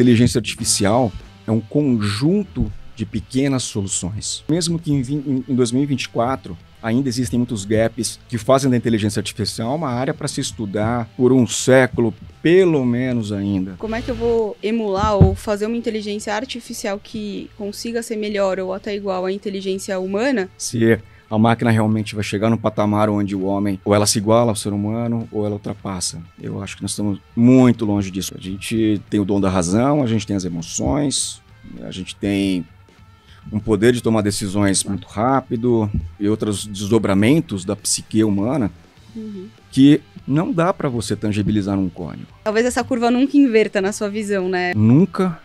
inteligência artificial é um conjunto de pequenas soluções. Mesmo que em, 2024 ainda existem muitos gaps que fazem da inteligência artificial uma área para se estudar por um século, pelo menos ainda. Como é que eu vou emular ou fazer uma inteligência artificial que consiga ser melhor ou até igual à inteligência humana? Sim a máquina realmente vai chegar no patamar onde o homem ou ela se iguala ao ser humano ou ela ultrapassa. Eu acho que nós estamos muito longe disso. A gente tem o dom da razão, a gente tem as emoções, a gente tem um poder de tomar decisões muito rápido e outros desdobramentos da psique humana uhum. que não dá para você tangibilizar num código. Talvez essa curva nunca inverta na sua visão, né? Nunca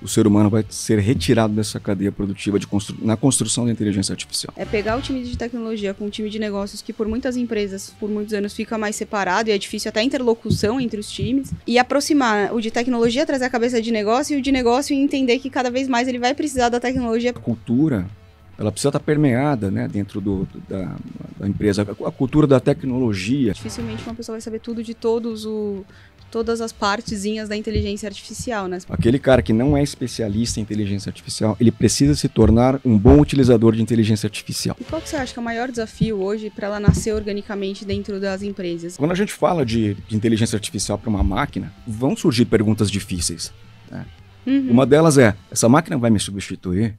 o ser humano vai ser retirado dessa cadeia produtiva de constru na construção da inteligência artificial. É pegar o time de tecnologia com o time de negócios que por muitas empresas, por muitos anos, fica mais separado e é difícil até a interlocução entre os times e aproximar o de tecnologia, trazer a cabeça de negócio e o de negócio e entender que cada vez mais ele vai precisar da tecnologia. A cultura ela precisa estar permeada né, dentro do, da, da, empresa. A cultura da tecnologia. Dificilmente uma pessoa vai saber tudo de todos o, todas as partezinhas da inteligência artificial, né? Aquele cara que não é especialista em inteligência artificial, ele precisa se tornar um bom utilizador de inteligência artificial. E qual que você acha que é o maior desafio hoje para ela nascer organicamente dentro das empresas? Quando a gente fala de, de inteligência artificial para uma máquina, vão surgir perguntas difíceis. Né? Uhum. Uma delas é: essa máquina vai me substituir?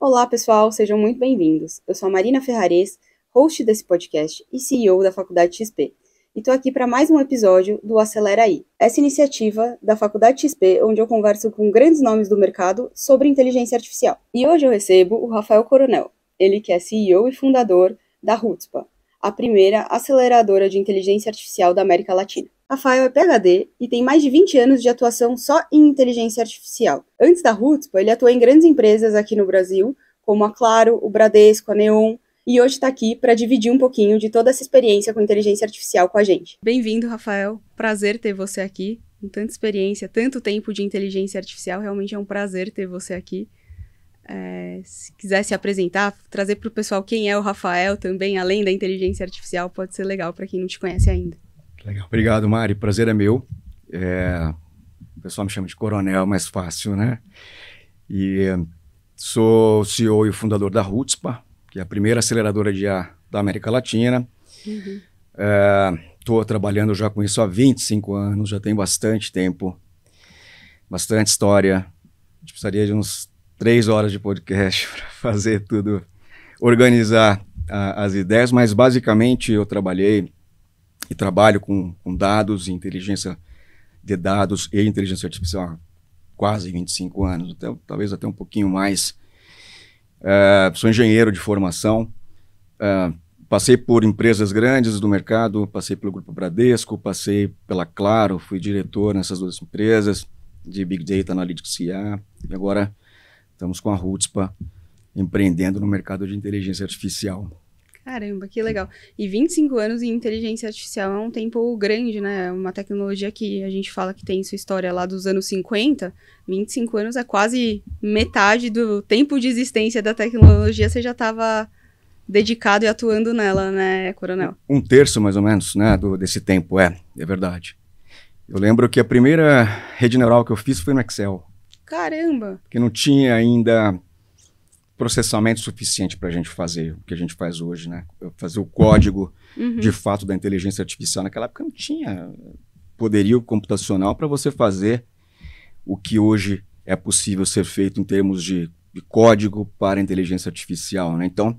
Olá, pessoal, sejam muito bem-vindos. Eu sou a Marina Ferrares host desse podcast e CEO da Faculdade XP. E estou aqui para mais um episódio do Acelera aí, essa iniciativa da Faculdade XP, onde eu converso com grandes nomes do mercado sobre inteligência artificial. E hoje eu recebo o Rafael Coronel, ele que é CEO e fundador da Rutspa, a primeira aceleradora de inteligência artificial da América Latina. Rafael é PhD e tem mais de 20 anos de atuação só em inteligência artificial. Antes da Rutspa, ele atuou em grandes empresas aqui no Brasil, como a Claro, o Bradesco, a Neon, e hoje está aqui para dividir um pouquinho de toda essa experiência com inteligência artificial com a gente. Bem-vindo, Rafael. Prazer ter você aqui. Com tanta experiência, tanto tempo de inteligência artificial, realmente é um prazer ter você aqui. É, se quiser se apresentar, trazer para o pessoal quem é o Rafael também, além da inteligência artificial, pode ser legal para quem não te conhece ainda. Legal. Obrigado, Mari. Prazer é meu. É... O pessoal me chama de coronel, mais fácil, né? E sou CEO e fundador da Rutspa, que é a primeira aceleradora de ar da América Latina. Estou uhum. é, trabalhando já com isso há 25 anos, já tem bastante tempo, bastante história. A gente precisaria de uns três horas de podcast para fazer tudo, organizar a, as ideias, mas basicamente eu trabalhei e trabalho com, com dados e inteligência de dados e inteligência artificial há quase 25 anos, até, talvez até um pouquinho mais. Ah, sou engenheiro de formação. Ah, passei por empresas grandes do mercado, passei pelo Grupo Bradesco, passei pela Claro, fui diretor nessas duas empresas de Big Data Analytics IA e agora estamos com a Rutspa empreendendo no mercado de inteligência artificial. Caramba, que legal. E 25 anos em inteligência artificial é um tempo grande, né? É uma tecnologia que a gente fala que tem sua história lá dos anos 50. 25 anos é quase metade do tempo de existência da tecnologia. Você já estava dedicado e atuando nela, né, Coronel? Um terço, mais ou menos, né, do, desse tempo, é. É verdade. Eu lembro que a primeira rede neural que eu fiz foi no Excel. Caramba! Porque não tinha ainda processamento suficiente para a gente fazer o que a gente faz hoje, né? Fazer o código uhum. de fato da inteligência artificial. Naquela época não tinha poderio computacional para você fazer o que hoje é possível ser feito em termos de, de código para inteligência artificial, né? Então,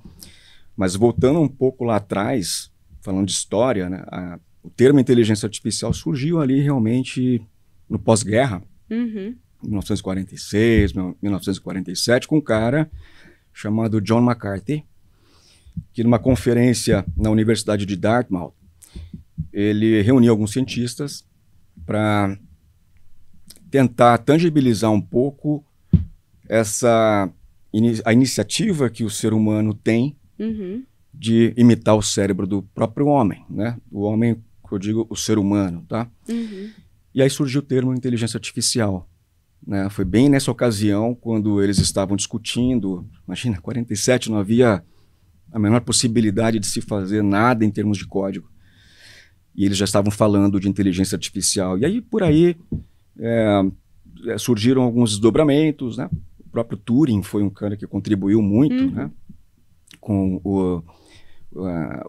mas voltando um pouco lá atrás, falando de história, né? A, o termo inteligência artificial surgiu ali realmente no pós-guerra. Uhum. 1946, 1947, com um cara chamado John McCarthy, que numa conferência na Universidade de Dartmouth, ele reuniu alguns cientistas para tentar tangibilizar um pouco essa a iniciativa que o ser humano tem uhum. de imitar o cérebro do próprio homem, né? O homem, eu digo, o ser humano, tá? Uhum. E aí surgiu o termo inteligência artificial, né? Foi bem nessa ocasião quando eles estavam discutindo. Imagina, 47 não havia a menor possibilidade de se fazer nada em termos de código. E eles já estavam falando de inteligência artificial. E aí, por aí, é, é surgiram alguns desdobramentos. Né? O próprio Turing foi um cara que contribuiu muito uhum. né? com o,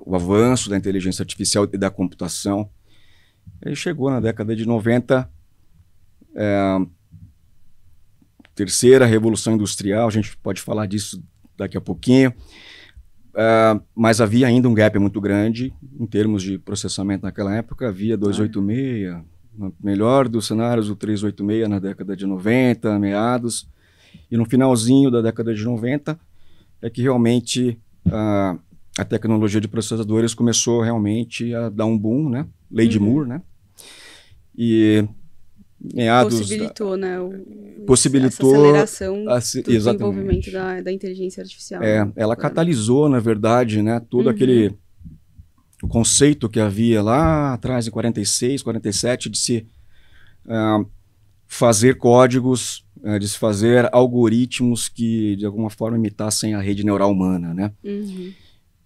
o, avanço da inteligência artificial e da computação. Ele chegou na década de 90, é, terceira revolução industrial, a gente pode falar disso daqui a pouquinho. Uh, mas havia ainda um gap muito grande em termos de processamento naquela época. Havia 286, ah. melhor dos cenários, o 386 na década de 90, meados. E no finalzinho da década de 90 é que realmente uh, a tecnologia de processadores começou realmente a dar um boom, né? Lady uhum. Moore, né? E meados. Possibilitou, da, né? O, possibilitou. aceleração a, do desenvolvimento da, da, inteligência artificial. É, né? ela catalisou, na verdade, né, todo uhum. aquele o conceito que havia lá atrás, em 46, 47, de se uh, fazer códigos, uh, de se fazer algoritmos que, de alguma forma, imitassem a rede neural humana, né? Uhum.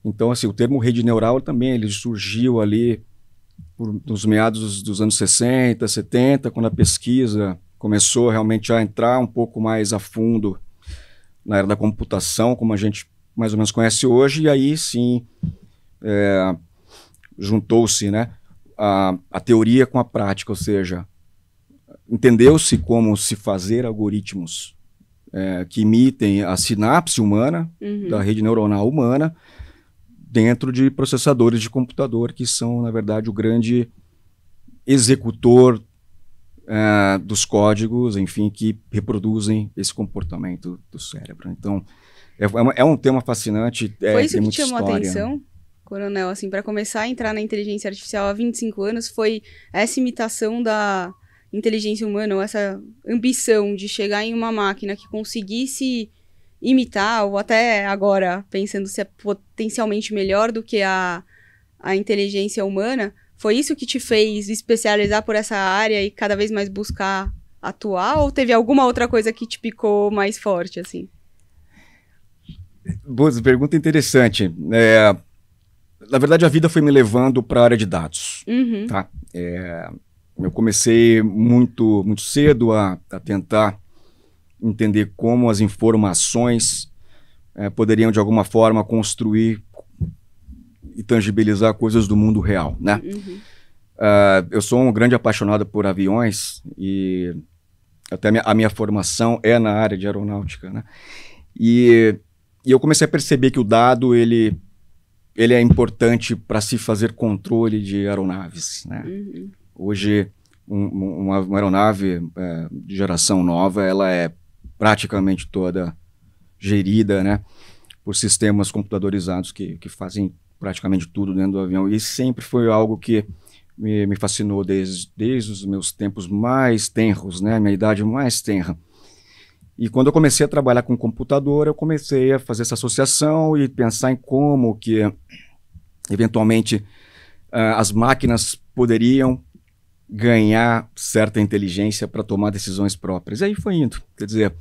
Então, assim, o termo rede neural também ele surgiu ali por, nos meados dos anos 60, 70, quando a pesquisa começou realmente a entrar um pouco mais a fundo na era da computação, como a gente mais ou menos conhece hoje, e aí sim é, juntou-se né, a, a teoria com a prática, ou seja, entendeu-se como se fazer algoritmos é, que imitem a sinapse humana, uhum. da rede neuronal humana, dentro de processadores de computador, que são, na verdade, o grande executor é, dos códigos, enfim, que reproduzem esse comportamento do cérebro. Então, é, é, é um tema fascinante. É, Foi isso que chamou história. a né? atenção? Coronel, assim, para começar a entrar na inteligência artificial há 25 anos, foi essa imitação da inteligência humana, ou essa ambição de chegar em uma máquina que conseguisse imitar, ou até agora, pensando se é potencialmente melhor do que a, a inteligência humana, foi isso que te fez especializar por essa área e cada vez mais buscar atuar? Ou teve alguma outra coisa que te picou mais forte, assim? Boa, pergunta interessante. É, na verdade, a vida foi me levando para a área de dados. Uhum. Tá? É, eu comecei muito, muito cedo a, a tentar entender como as informações é, poderiam, de alguma forma, construir e tangibilizar coisas do mundo real, né? Uhum. Uh, eu sou um grande apaixonado por aviões e até a minha, a minha formação é na área de aeronáutica, né? E, e, eu comecei a perceber que o dado, ele, ele é importante para se fazer controle de aeronaves, né? Uhum. Hoje, um, uma, uma, aeronave é, de geração nova, ela é praticamente toda gerida, né? Por sistemas computadorizados que, que fazem praticamente tudo dentro do avião. E sempre foi algo que me, me fascinou desde, desde os meus tempos mais tenros, né? Minha idade mais tenra. E quando eu comecei a trabalhar com computador, eu comecei a fazer essa associação e pensar em como que, eventualmente, uh, as máquinas poderiam ganhar certa inteligência para tomar decisões próprias. E aí foi indo. Quer dizer,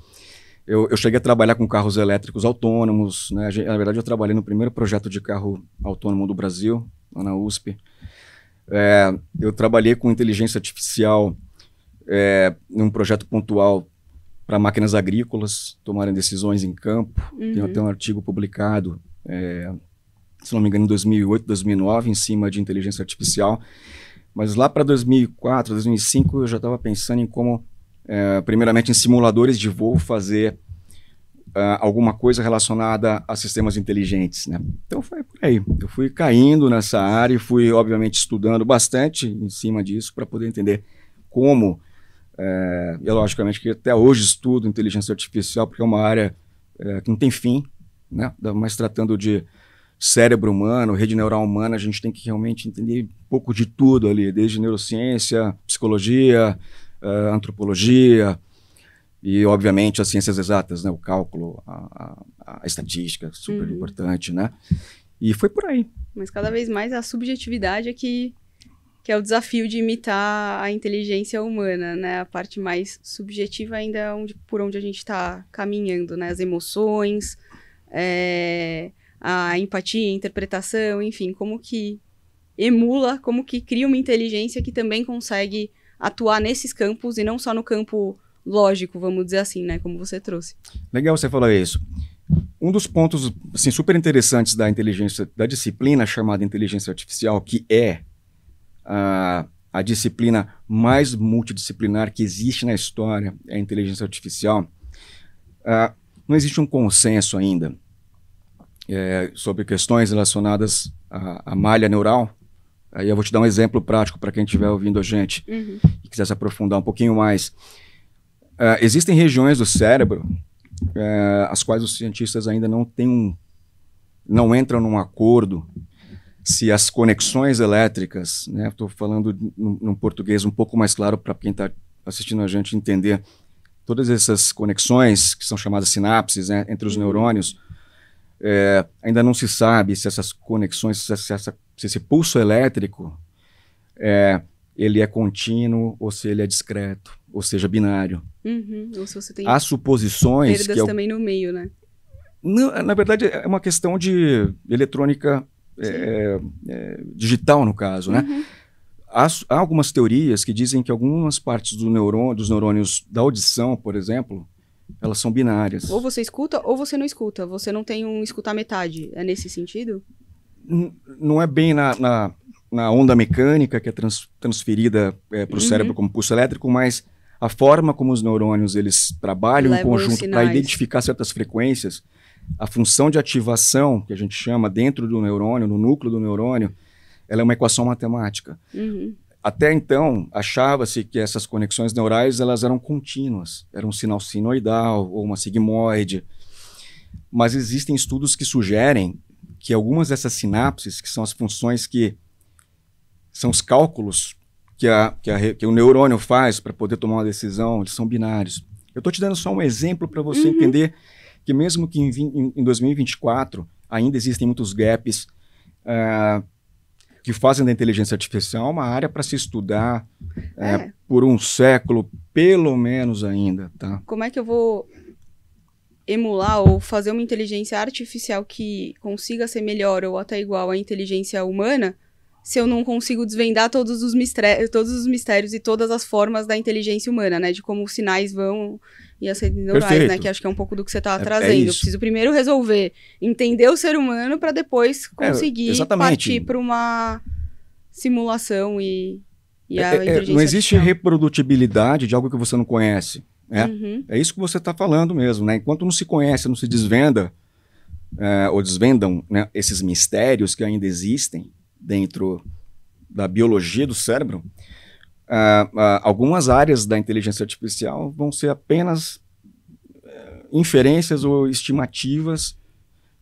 eu, eu cheguei a trabalhar com carros elétricos autônomos. Né? Gente, na verdade, eu trabalhei no primeiro projeto de carro autônomo do Brasil, lá na USP. É, eu trabalhei com inteligência artificial é, num projeto pontual para máquinas agrícolas tomarem decisões em campo. Uhum. Tem até um artigo publicado, é, se não me engano, em 2008, 2009, em cima de inteligência artificial. Mas lá para 2004, 2005, eu já estava pensando em como, é, primeiramente, em simuladores de voo, fazer uh, alguma coisa relacionada a sistemas inteligentes. Né? Então foi por aí. Eu fui caindo nessa área e fui, obviamente, estudando bastante em cima disso para poder entender como. É, logicamente, que até hoje estudo inteligência artificial, porque é uma área é, que não tem fim, né? mas tratando de cérebro humano, rede neural humana, a gente tem que realmente entender um pouco de tudo ali, desde neurociência, psicologia, uh, antropologia e, obviamente, as ciências exatas, né? O cálculo, a, a, a estatística, super uhum. importante, né? E foi por aí. Mas cada vez mais a subjetividade é que, que é o desafio de imitar a inteligência humana, né? A parte mais subjetiva ainda é onde, por onde a gente está caminhando, né? As emoções, é a empatia, a interpretação, enfim, como que emula, como que cria uma inteligência que também consegue atuar nesses campos e não só no campo lógico, vamos dizer assim, né, como você trouxe. Legal você falar isso. Um dos pontos assim, super interessantes da inteligência, da disciplina chamada inteligência artificial, que é a, a disciplina mais multidisciplinar que existe na história, é a inteligência artificial, ah, não existe um consenso ainda é, sobre questões relacionadas à, à, malha neural. Aí eu vou te dar um exemplo prático para quem estiver ouvindo a gente uhum. e quiser se aprofundar um pouquinho mais. É, existem regiões do cérebro é, as quais os cientistas ainda não têm um, não entram num acordo se as conexões elétricas, né, estou falando num, num, português um pouco mais claro para quem está assistindo a gente entender, todas essas conexões que são chamadas sinapses né, entre os uhum. neurônios, é, ainda não se sabe se essas conexões, se, essa, se esse pulso elétrico é, ele é contínuo ou se ele é discreto, ou seja, binário. Uhum. Ou se você tem Há suposições perdas que é o... também no meio, né? É, na verdade, é uma questão de eletrônica é, é digital, no caso, né? uhum. né? Há, há, algumas teorias que dizem que algumas partes do neurônio, dos neurônios da audição, por exemplo, elas são binárias. Ou você escuta ou você não escuta. Você não tem um escutar metade. É nesse sentido? N não é bem na, na, na, onda mecânica que é trans transferida é, para o uhum. cérebro como pulso elétrico, mas a forma como os neurônios eles trabalham Levam em conjunto para identificar certas frequências, a função de ativação, que a gente chama dentro do neurônio, no núcleo do neurônio, ela é uma equação matemática. Uhum. Até então, achava-se que essas conexões neurais elas eram contínuas, era um sinal sinoidal ou uma sigmoide. Mas existem estudos que sugerem que algumas dessas sinapses, que são as funções que são os cálculos que, a, que, a, que o neurônio faz para poder tomar uma decisão, eles são binários. Eu estou te dando só um exemplo para você uhum. entender que mesmo que em, em, 2024 ainda existem muitos gaps, uh, que fazem da inteligência artificial uma área para se estudar é, é. por um século, pelo menos ainda, tá? Como é que eu vou emular ou fazer uma inteligência artificial que consiga ser melhor ou até igual à inteligência humana se eu não consigo desvendar todos os, mistérios, todos os mistérios e todas as formas da inteligência humana, né? De como os sinais vão e as redes neurais, né? Que acho que é um pouco do que você está é, é, trazendo. É eu preciso primeiro resolver, entender o ser humano para depois é, conseguir é, partir para uma simulação e, e a é, inteligência Não existe artificial. reprodutibilidade de algo que você não conhece. Né? Uhum. É isso que você está falando mesmo, né? Enquanto não se conhece, não se desvenda, ou desvendam né, esses mistérios que ainda existem, dentro da biologia do cérebro, uh, uh, algumas áreas da inteligência artificial vão ser apenas uh, inferências ou estimativas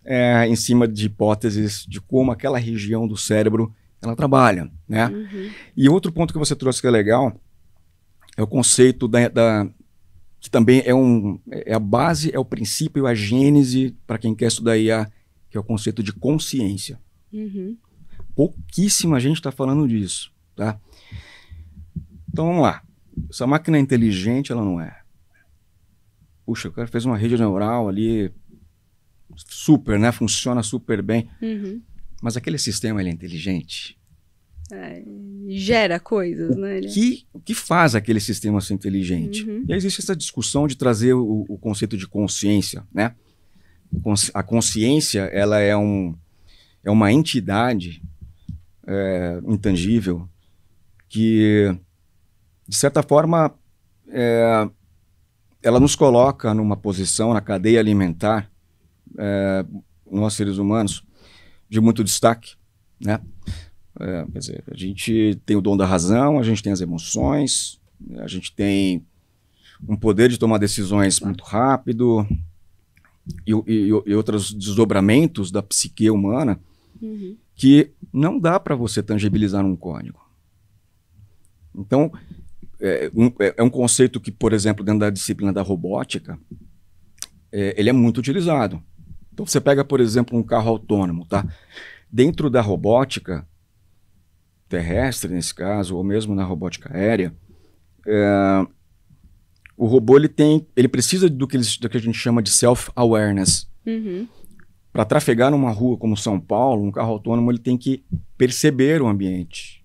eh, em cima de hipóteses de como aquela região do cérebro ela trabalha, né? Uhum. E outro ponto que você trouxe que é legal é o conceito da, da que também é um é a base, é o princípio, é a gênese para quem quer estudar IA, que é o conceito de consciência. Uhum. Pouquíssima gente está falando disso, tá? Então vamos lá. Essa máquina é inteligente, ela não é. Puxa, o cara fez uma rede neural ali super, né? Funciona super bem. Uhum. Mas aquele sistema ele é inteligente. É, gera coisas, né? Ele... É que, o que faz aquele sistema ser inteligente? Uhum. E aí existe essa discussão de trazer o, o conceito de consciência, né? A consciência ela é, um, é uma entidade é, intangível que, de certa forma, é, ela nos coloca numa posição na cadeia alimentar, é, nós seres humanos, de muito destaque. Né? É, quer dizer, a gente tem o dom da razão, a gente tem as emoções, a gente tem um poder de tomar decisões muito rápido e, e, e outros desdobramentos da psique humana uhum que não dá para você tangibilizar um código. Então, é um, é, é um, conceito que, por exemplo, dentro da disciplina da robótica, é, ele é muito utilizado. Então, você pega, por exemplo, um carro autônomo, tá? Dentro da robótica terrestre, nesse caso, ou mesmo na robótica aérea, é, o robô ele tem, ele precisa do que, do que a gente chama de self-awareness. Uhum para trafegar numa rua como São Paulo, um carro autônomo ele tem que perceber o ambiente.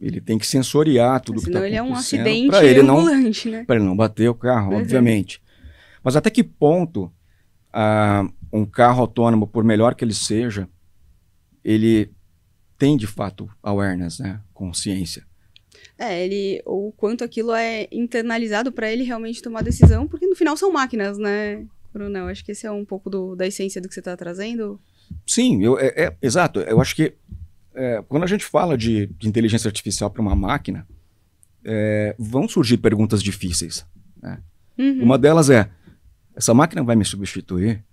Ele tem que sensoriar tudo Mas que está acontecendo. ele é um acidente pra ele não, né? Para ele não bater o carro, uhum. obviamente. Mas até que ponto ah, um carro autônomo, por melhor que ele seja, ele tem de fato awareness, né? consciência? É, ele ou quanto aquilo é internalizado para ele realmente tomar decisão, porque no final são máquinas, né? Brunel, acho que esse é um pouco do, da essência do que você está trazendo. Sim, eu, é, é, exato. Eu acho que é, quando a gente fala de, de inteligência artificial para uma máquina, é, vão surgir perguntas difíceis. Né? Uhum. Uma delas é: essa máquina vai me substituir?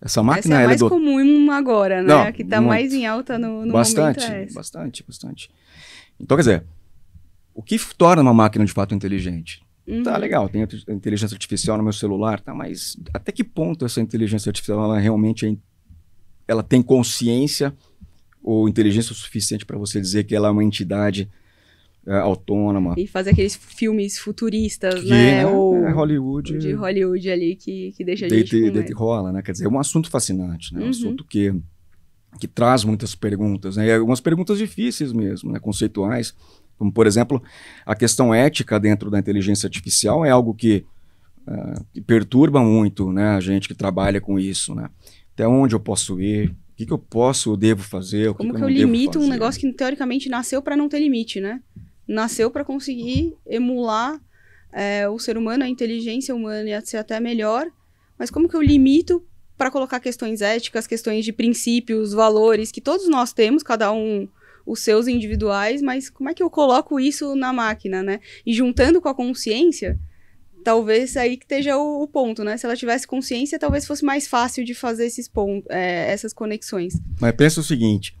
Essa máquina essa é a é mais do... comum agora, né? Não, que está mais em alta no, no bastante, momento. É bastante, bastante, bastante. Então, quer dizer, o que torna uma máquina de fato inteligente? Tá uhum. Tá legal, tem inteligência artificial no meu celular, tá, mas até que ponto essa inteligência artificial ela realmente é, ela tem consciência ou inteligência o suficiente para você dizer que ela é uma entidade é, autônoma? E fazer aqueles filmes futuristas, que, né? É, ou é, Hollywood. De Hollywood ali que, que deixa a gente. Deite, deite rola, né? Quer dizer, é um assunto fascinante, né? Uhum. Um assunto que, que traz muitas perguntas, né? E algumas perguntas difíceis mesmo, né? Conceituais como, por exemplo, a questão ética dentro da inteligência artificial é algo que, uh, que perturba muito né, a gente que trabalha com isso. Né? Até onde eu posso ir? O que, que eu posso ou devo fazer? O que Como que, eu, eu limito um negócio que, teoricamente, nasceu para não ter limite, né? Nasceu para conseguir emular é, o ser humano, a inteligência humana e ser até melhor, mas como que eu limito para colocar questões éticas, questões de princípios, valores que todos nós temos, cada um os seus individuais, mas como é que eu coloco isso na máquina, né? E juntando com a consciência, talvez aí que esteja o, o ponto, né? Se ela tivesse consciência, talvez fosse mais fácil de fazer esses pontos, é, essas conexões. Mas pensa o seguinte: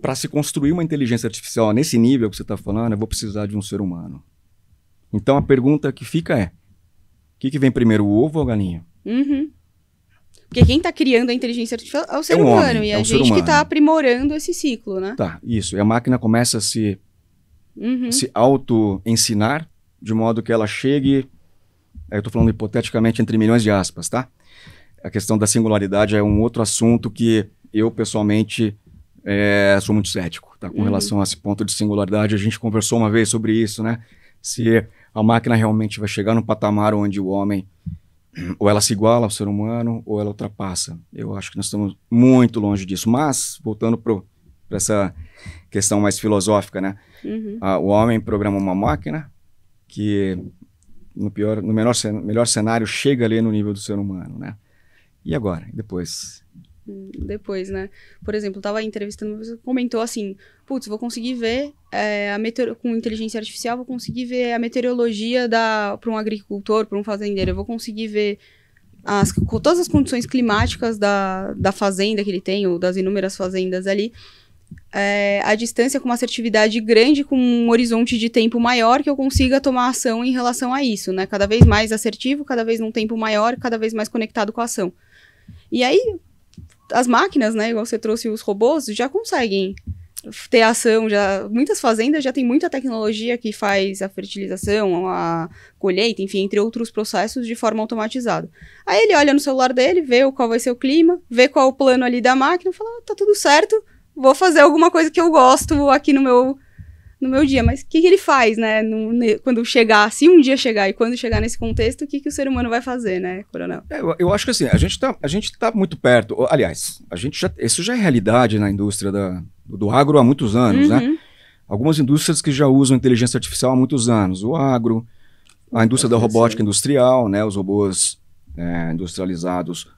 para se construir uma inteligência artificial nesse nível que você está falando, eu vou precisar de um ser humano. Então a pergunta que fica é: o que, que vem primeiro, o ovo ou a galinha? Uhum. Porque quem está criando a inteligência artificial é o ser é um humano. Homem, e é a gente que está aprimorando esse ciclo, né? Tá, isso. E a máquina começa a se, uhum. a se auto-ensinar de modo que ela chegue. Eu estou falando hipoteticamente entre milhões de aspas, tá? A questão da singularidade é um outro assunto que eu, pessoalmente, é, sou muito cético tá? com uhum. relação a esse ponto de singularidade. A gente conversou uma vez sobre isso, né? Se a máquina realmente vai chegar num patamar onde o homem ou ela se iguala ao ser humano ou ela ultrapassa. Eu acho que nós estamos muito longe disso. Mas, voltando para essa questão mais filosófica, né? Uhum. Ah, o homem programa uma máquina que, no, pior, no menor, melhor cenário, chega ali no nível do ser humano, né? E agora? E depois? depois, né? Por exemplo, tava entrevistando você comentou assim: putz, vou conseguir ver é, a meteor... com inteligência artificial, vou conseguir ver a meteorologia da... para um agricultor, para um fazendeiro, eu vou conseguir ver as... todas as condições climáticas da... da fazenda que ele tem, ou das inúmeras fazendas ali. É, a distância com uma assertividade grande, com um horizonte de tempo maior, que eu consiga tomar ação em relação a isso, né? Cada vez mais assertivo, cada vez num tempo maior, cada vez mais conectado com a ação. E aí, as máquinas, né, igual você trouxe os robôs, já conseguem ter ação, já muitas fazendas já tem muita tecnologia que faz a fertilização, a colheita, enfim, entre outros processos de forma automatizada. Aí ele olha no celular dele, vê qual vai ser o clima, vê qual é o plano ali da máquina, fala, ah, tá tudo certo, vou fazer alguma coisa que eu gosto aqui no meu no meu dia. Mas o que, que, ele faz, né? No, quando chegar, se um dia chegar e quando chegar nesse contexto, o que, que o ser humano vai fazer, né, coronel? É, eu, eu, acho que assim, a gente está tá muito perto. Aliás, a gente já, isso já é realidade na indústria da, do, agro há muitos anos, né? uhum. né? Algumas indústrias que já usam inteligência artificial há muitos anos. O agro, a indústria da robótica né? industrial, né? Os robôs é, industrializados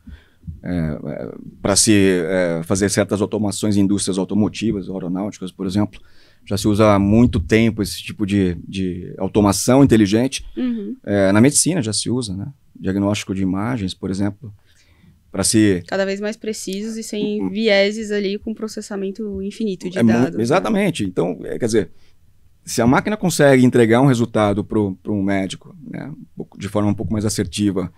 é, é para se é, fazer certas automações em indústrias automotivas, aeronáuticas, por exemplo já se usa há muito tempo esse tipo de, de automação inteligente. Uhum. É, na medicina já se usa, né? Diagnóstico de imagens, por exemplo, para se... Cada vez mais precisos e sem vieses ali com processamento infinito de é dados. Né? Exatamente. Né? Então, é, quer dizer, se a máquina consegue entregar um resultado para um médico né, de forma um pouco mais assertiva,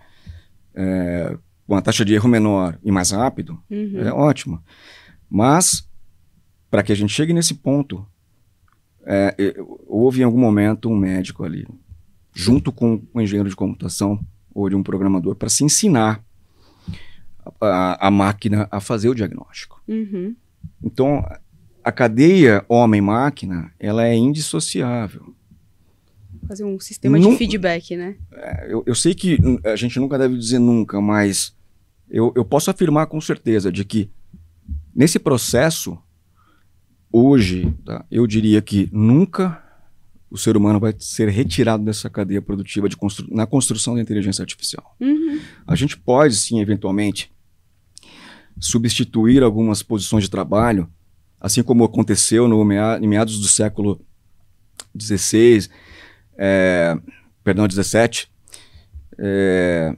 é, com uma taxa de erro menor e mais rápido, uhum. é ótimo. Mas, para que a gente chegue nesse ponto, é, houve em algum momento um médico ali, junto com um engenheiro de computação ou de um programador, para se ensinar a, a, máquina a fazer o diagnóstico. Uhum. Então, a cadeia homem-máquina, ela é indissociável. Fazer um sistema Nun... de feedback, né? É, eu, eu, sei que a gente nunca deve dizer nunca, mas eu, eu posso afirmar com certeza de que nesse processo hoje, tá, eu diria que nunca o ser humano vai ser retirado dessa cadeia produtiva de constru na construção da inteligência artificial. Uhum. A gente pode, sim, eventualmente, substituir algumas posições de trabalho, assim como aconteceu no mea em meados do século XVI, é, perdão, XVII, é,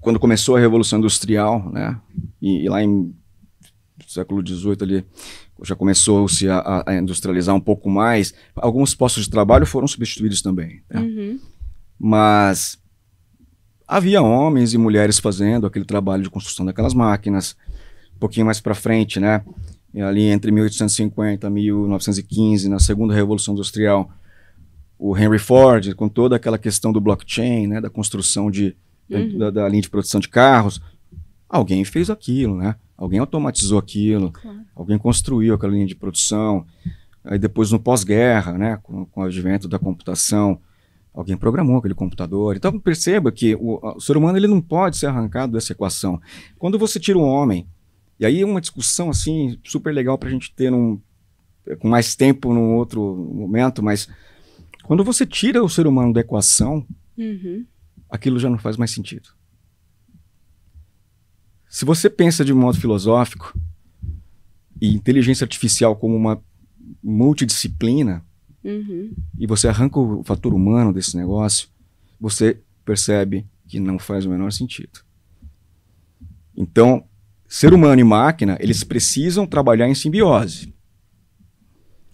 quando começou a Revolução Industrial, né, e, e lá em século XVIII ali, já começou-se a, a, industrializar um pouco mais. Alguns postos de trabalho foram substituídos também. Né? Uhum. Mas havia homens e mulheres fazendo aquele trabalho de construção daquelas máquinas. Um pouquinho mais para frente, né? E ali entre 1850 e 1915, na segunda revolução industrial, o Henry Ford, com toda aquela questão do blockchain, né, da construção de, uhum. da, da linha de produção de carros, alguém fez aquilo, né? Alguém automatizou aquilo, claro. alguém construiu aquela linha de produção. Aí depois no pós-guerra, né, com, com, o advento da computação, alguém programou aquele computador. Então perceba que o, o, ser humano ele não pode ser arrancado dessa equação. Quando você tira um homem, e aí é uma discussão assim super legal para a gente ter num, com mais tempo num outro momento, mas quando você tira o ser humano da equação, uhum. aquilo já não faz mais sentido. Se você pensa de modo filosófico e inteligência artificial como uma multidisciplina, uhum. e você arranca o fator humano desse negócio, você percebe que não faz o menor sentido. Então, ser humano e máquina, eles precisam trabalhar em simbiose,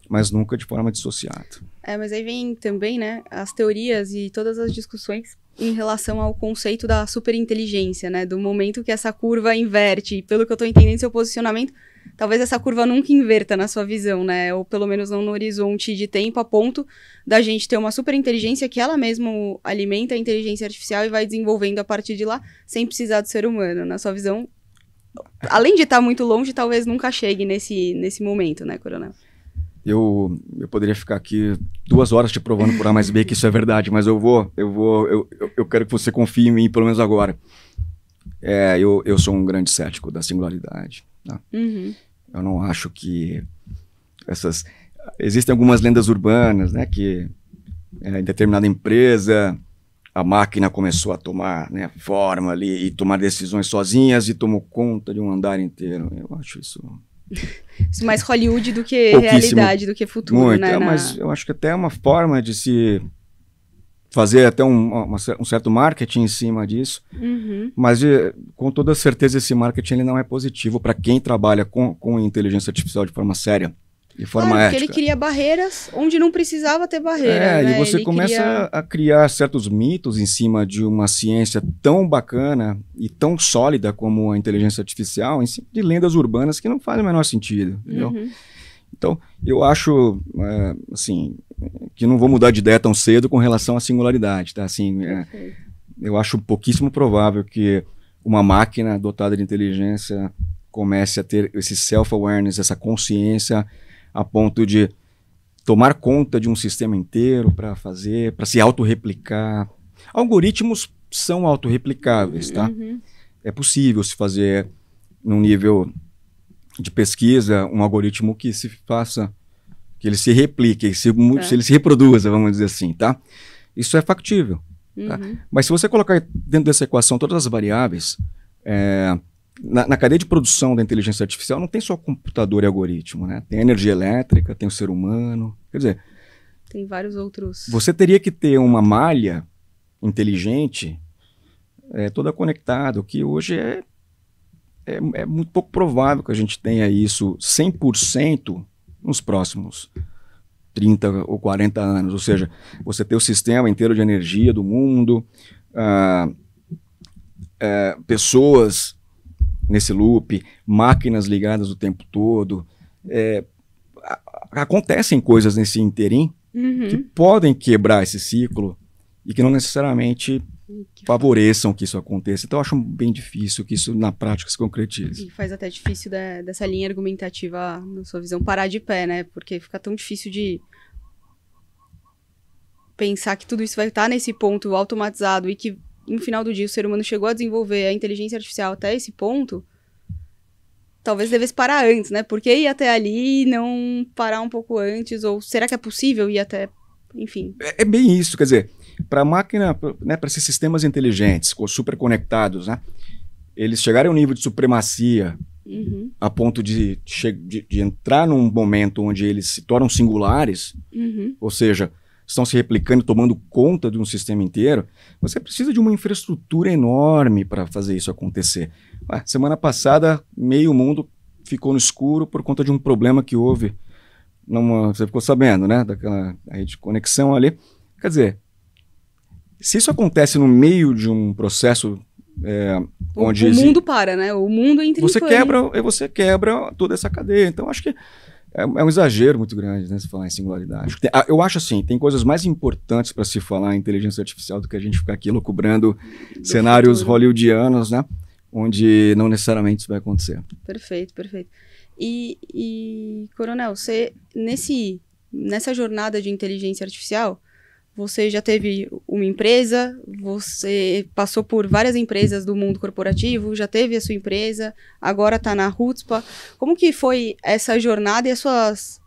mas nunca de forma dissociada. É, mas aí vem também, né, as teorias e todas as discussões em relação ao conceito da superinteligência, né? Do momento que essa curva inverte, e pelo que eu estou entendendo seu posicionamento, talvez essa curva nunca inverta na sua visão, né? Ou pelo menos não no horizonte de tempo a ponto da gente ter uma superinteligência que ela mesmo alimenta a inteligência artificial e vai desenvolvendo a partir de lá, sem precisar do ser humano. Na sua visão, além de estar tá muito longe, talvez nunca chegue nesse, nesse momento, né, Coronel? Eu, eu poderia ficar aqui duas horas te provando por A mais B que isso é verdade, mas eu vou, eu vou, eu, eu quero que você confie em mim, pelo menos agora. É, eu, eu sou um grande cético da singularidade. Tá? Uhum. Eu não acho que essas. Existem algumas lendas urbanas, né? Que é, em determinada empresa a máquina começou a tomar né, forma ali e tomar decisões sozinhas e tomou conta de um andar inteiro. Eu acho isso isso é mais Hollywood do que realidade, do que futuro, Muito. né? É, mas eu acho que até é uma forma de se fazer até um, uma, um certo marketing em cima disso. Uhum. Mas com toda certeza esse marketing ele não é positivo para quem trabalha com, com inteligência artificial de forma séria. De forma claro, ética. Porque ele cria barreiras onde não precisava ter barreiras. É, né? e você ele começa cria... a criar certos mitos em cima de uma ciência tão bacana e tão sólida como a inteligência artificial, em cima de lendas urbanas que não fazem o menor sentido. Uhum. Então, eu acho, é, assim, que não vou mudar de ideia tão cedo com relação à singularidade, tá? Assim, é, eu acho pouquíssimo provável que uma máquina dotada de inteligência comece a ter esse self-awareness, essa consciência a ponto de tomar conta de um sistema inteiro para fazer, para se autorreplicar. Algoritmos são autorreplicáveis, tá? Uhum. É possível se fazer num nível de pesquisa um algoritmo que se faça, que ele se replique, se, tá. se ele se reproduza, vamos dizer assim, tá? Isso é factível. Tá? Uhum. Tá? Mas se você colocar dentro dessa equação todas as variáveis, é, na, na, cadeia de produção da inteligência artificial não tem só computador e algoritmo, né? Tem energia elétrica, tem o ser humano. Quer dizer. Tem vários outros. Você teria que ter uma malha inteligente, é, toda conectada, o que hoje é, é, é, muito pouco provável que a gente tenha isso 100% nos próximos 30 ou 40 anos. Ou seja, você ter o sistema inteiro de energia do mundo, ah, é, pessoas nesse loop, máquinas ligadas o tempo todo. É, acontecem coisas nesse interim uhum. que podem quebrar esse ciclo e que não necessariamente favoreçam que isso aconteça. Então, eu acho bem difícil que isso, na prática, se concretize. E faz até difícil da, dessa linha argumentativa, na sua visão, parar de pé, né? Porque fica tão difícil de pensar que tudo isso vai estar nesse ponto automatizado e que no final do dia o ser humano chegou a desenvolver a inteligência artificial até esse ponto, talvez devesse parar antes, né? Por que ir até ali e não parar um pouco antes? Ou será que é possível ir até. Enfim. É, é bem isso, quer dizer, para a máquina, né, para esses sistemas inteligentes, superconectados, né? Eles chegarem a um nível de supremacia uhum. a ponto de, de, de, entrar num momento onde eles se tornam singulares, uhum. ou seja, estão se replicando e tomando conta de um sistema inteiro, você precisa de uma infraestrutura enorme para fazer isso acontecer. Ah, semana passada, meio mundo ficou no escuro por conta de um problema que houve. Numa, você ficou sabendo, né? Daquela rede de conexão ali. Quer dizer, se isso acontece no meio de um processo é, o, onde o mundo existe, para, né? O mundo entra você em quebra, você quebra toda essa cadeia. Então acho que é, é, um exagero muito grande, né, se falar em singularidade. Ah, eu acho assim, tem coisas mais importantes para se falar em inteligência artificial do que a gente ficar aqui loucubrando cenários hollywoodianos, né? Onde não necessariamente isso vai acontecer. Perfeito, perfeito. E, e Coronel, você, nesse, nessa jornada de inteligência artificial, você já teve uma empresa, você passou por várias empresas do mundo corporativo, já teve a sua empresa, agora está na Rutspa. Como que foi essa jornada e as suas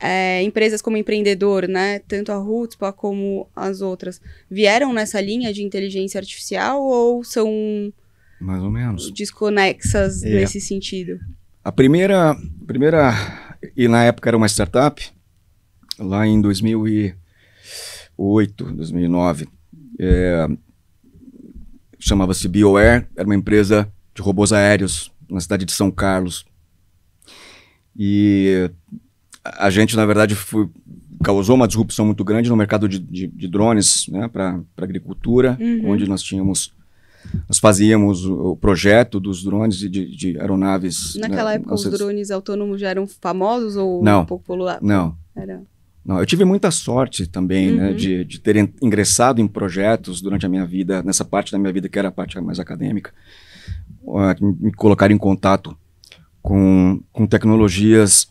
é, empresas como empreendedor, né? Tanto a Rutspa como as outras. Vieram nessa linha de inteligência artificial ou são... Mais ou menos. Desconexas é. nesse sentido? A primeira, primeira, e na época era uma startup, lá em 2000 e... 2008, 2009. É, Chamava-se BioAir, era uma empresa de robôs aéreos na cidade de São Carlos. E a gente, na verdade, foi, causou uma disrupção muito grande no mercado de, de, de drones né, para agricultura, uhum. onde nós tínhamos nós fazíamos o projeto dos drones de, de aeronaves. Naquela né, época, os drones autônomos já eram famosos ou não, popular? Não. Era. Não, eu tive muita sorte também, né, uhum. né, de, de ter ingressado em projetos durante a minha vida, nessa parte da minha vida que era a parte mais acadêmica, uh, me colocar em contato com, com tecnologias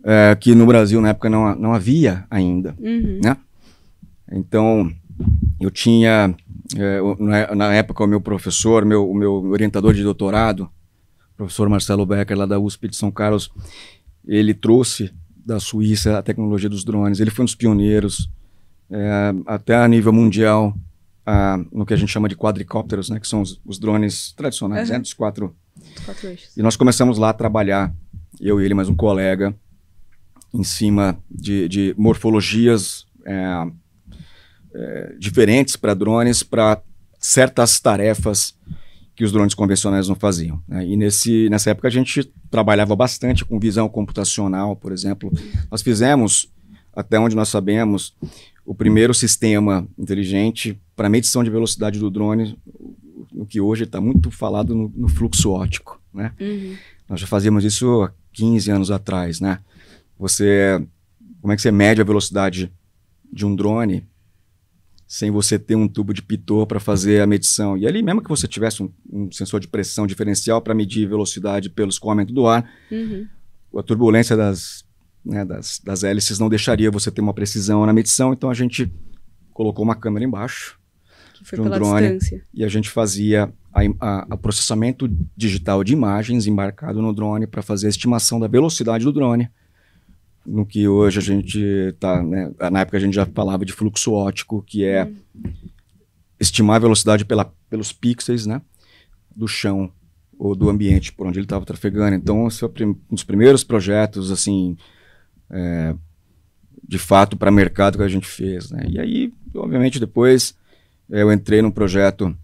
uh, que no Brasil na época não, não havia ainda, uhum. né? Então, eu tinha, uh, na, época, o meu professor, meu, o meu orientador de doutorado, o professor Marcelo Becker, lá da USP de São Carlos, ele trouxe da Suíça a tecnologia dos drones. Ele foi um dos pioneiros, é, até a nível mundial, a, no que a gente chama de quadricópteros, né, que são os, os drones tradicionais, uhum. né, dos quatro. quatro eixos. E nós começamos lá a trabalhar, eu e ele, mais um colega, em cima de, de morfologias é, é, diferentes para drones, para certas tarefas que os drones convencionais não faziam. Né? E nesse, nessa época a gente trabalhava bastante com visão computacional, por exemplo. Nós fizemos, até onde nós sabemos, o primeiro sistema inteligente para medição de velocidade do drone, o que hoje está muito falado no, no, fluxo óptico. Né? Uhum. Nós já fazíamos isso há 15 anos atrás. Né? Você, como é que você mede a velocidade de um drone sem você ter um tubo de pitot para fazer a medição. E ali, mesmo que você tivesse um, um sensor de pressão diferencial para medir velocidade pelo escoamento do ar, uhum. a turbulência das, né, das, das hélices não deixaria você ter uma precisão na medição. Então, a gente colocou uma câmera embaixo que foi de um pela drone distância. e a gente fazia o processamento digital de imagens embarcado no drone para fazer a estimação da velocidade do drone no que hoje a gente está, né? na época a gente já falava de fluxo ótico, que é uhum. estimar a velocidade pela, pelos pixels né? do chão ou do ambiente por onde ele estava trafegando. Então, esse foi um dos primeiros projetos, assim, é, de fato, para mercado que a gente fez. Né? E aí, obviamente, depois eu entrei num projeto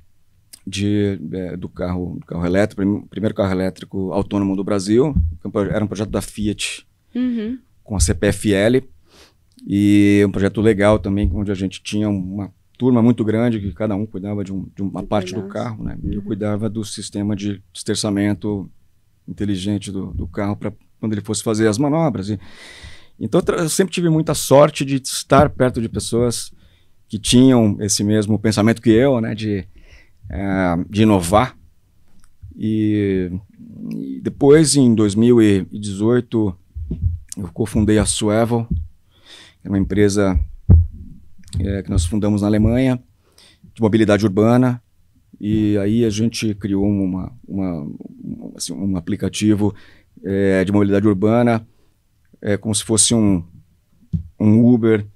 de, é, do carro, do carro elétrico, primeiro carro elétrico autônomo do Brasil. É era um projeto da Fiat. Uhum com a CPFL. E um projeto legal também, onde a gente tinha uma turma muito grande, que cada um cuidava de, um, de uma de parte do carro, né? Uhum. Eu cuidava do sistema de esterçamento inteligente do, do carro para quando ele fosse fazer as manobras. E, então eu sempre tive muita sorte de estar perto de pessoas que tinham esse mesmo pensamento que eu, né? De, uh, de inovar. E, e depois, em 2018, eu cofundei a Suevel, é uma empresa é, que nós fundamos na Alemanha, de mobilidade urbana, e aí a gente criou uma, uma, assim, um aplicativo é, de mobilidade urbana, é, como se fosse um, um Uber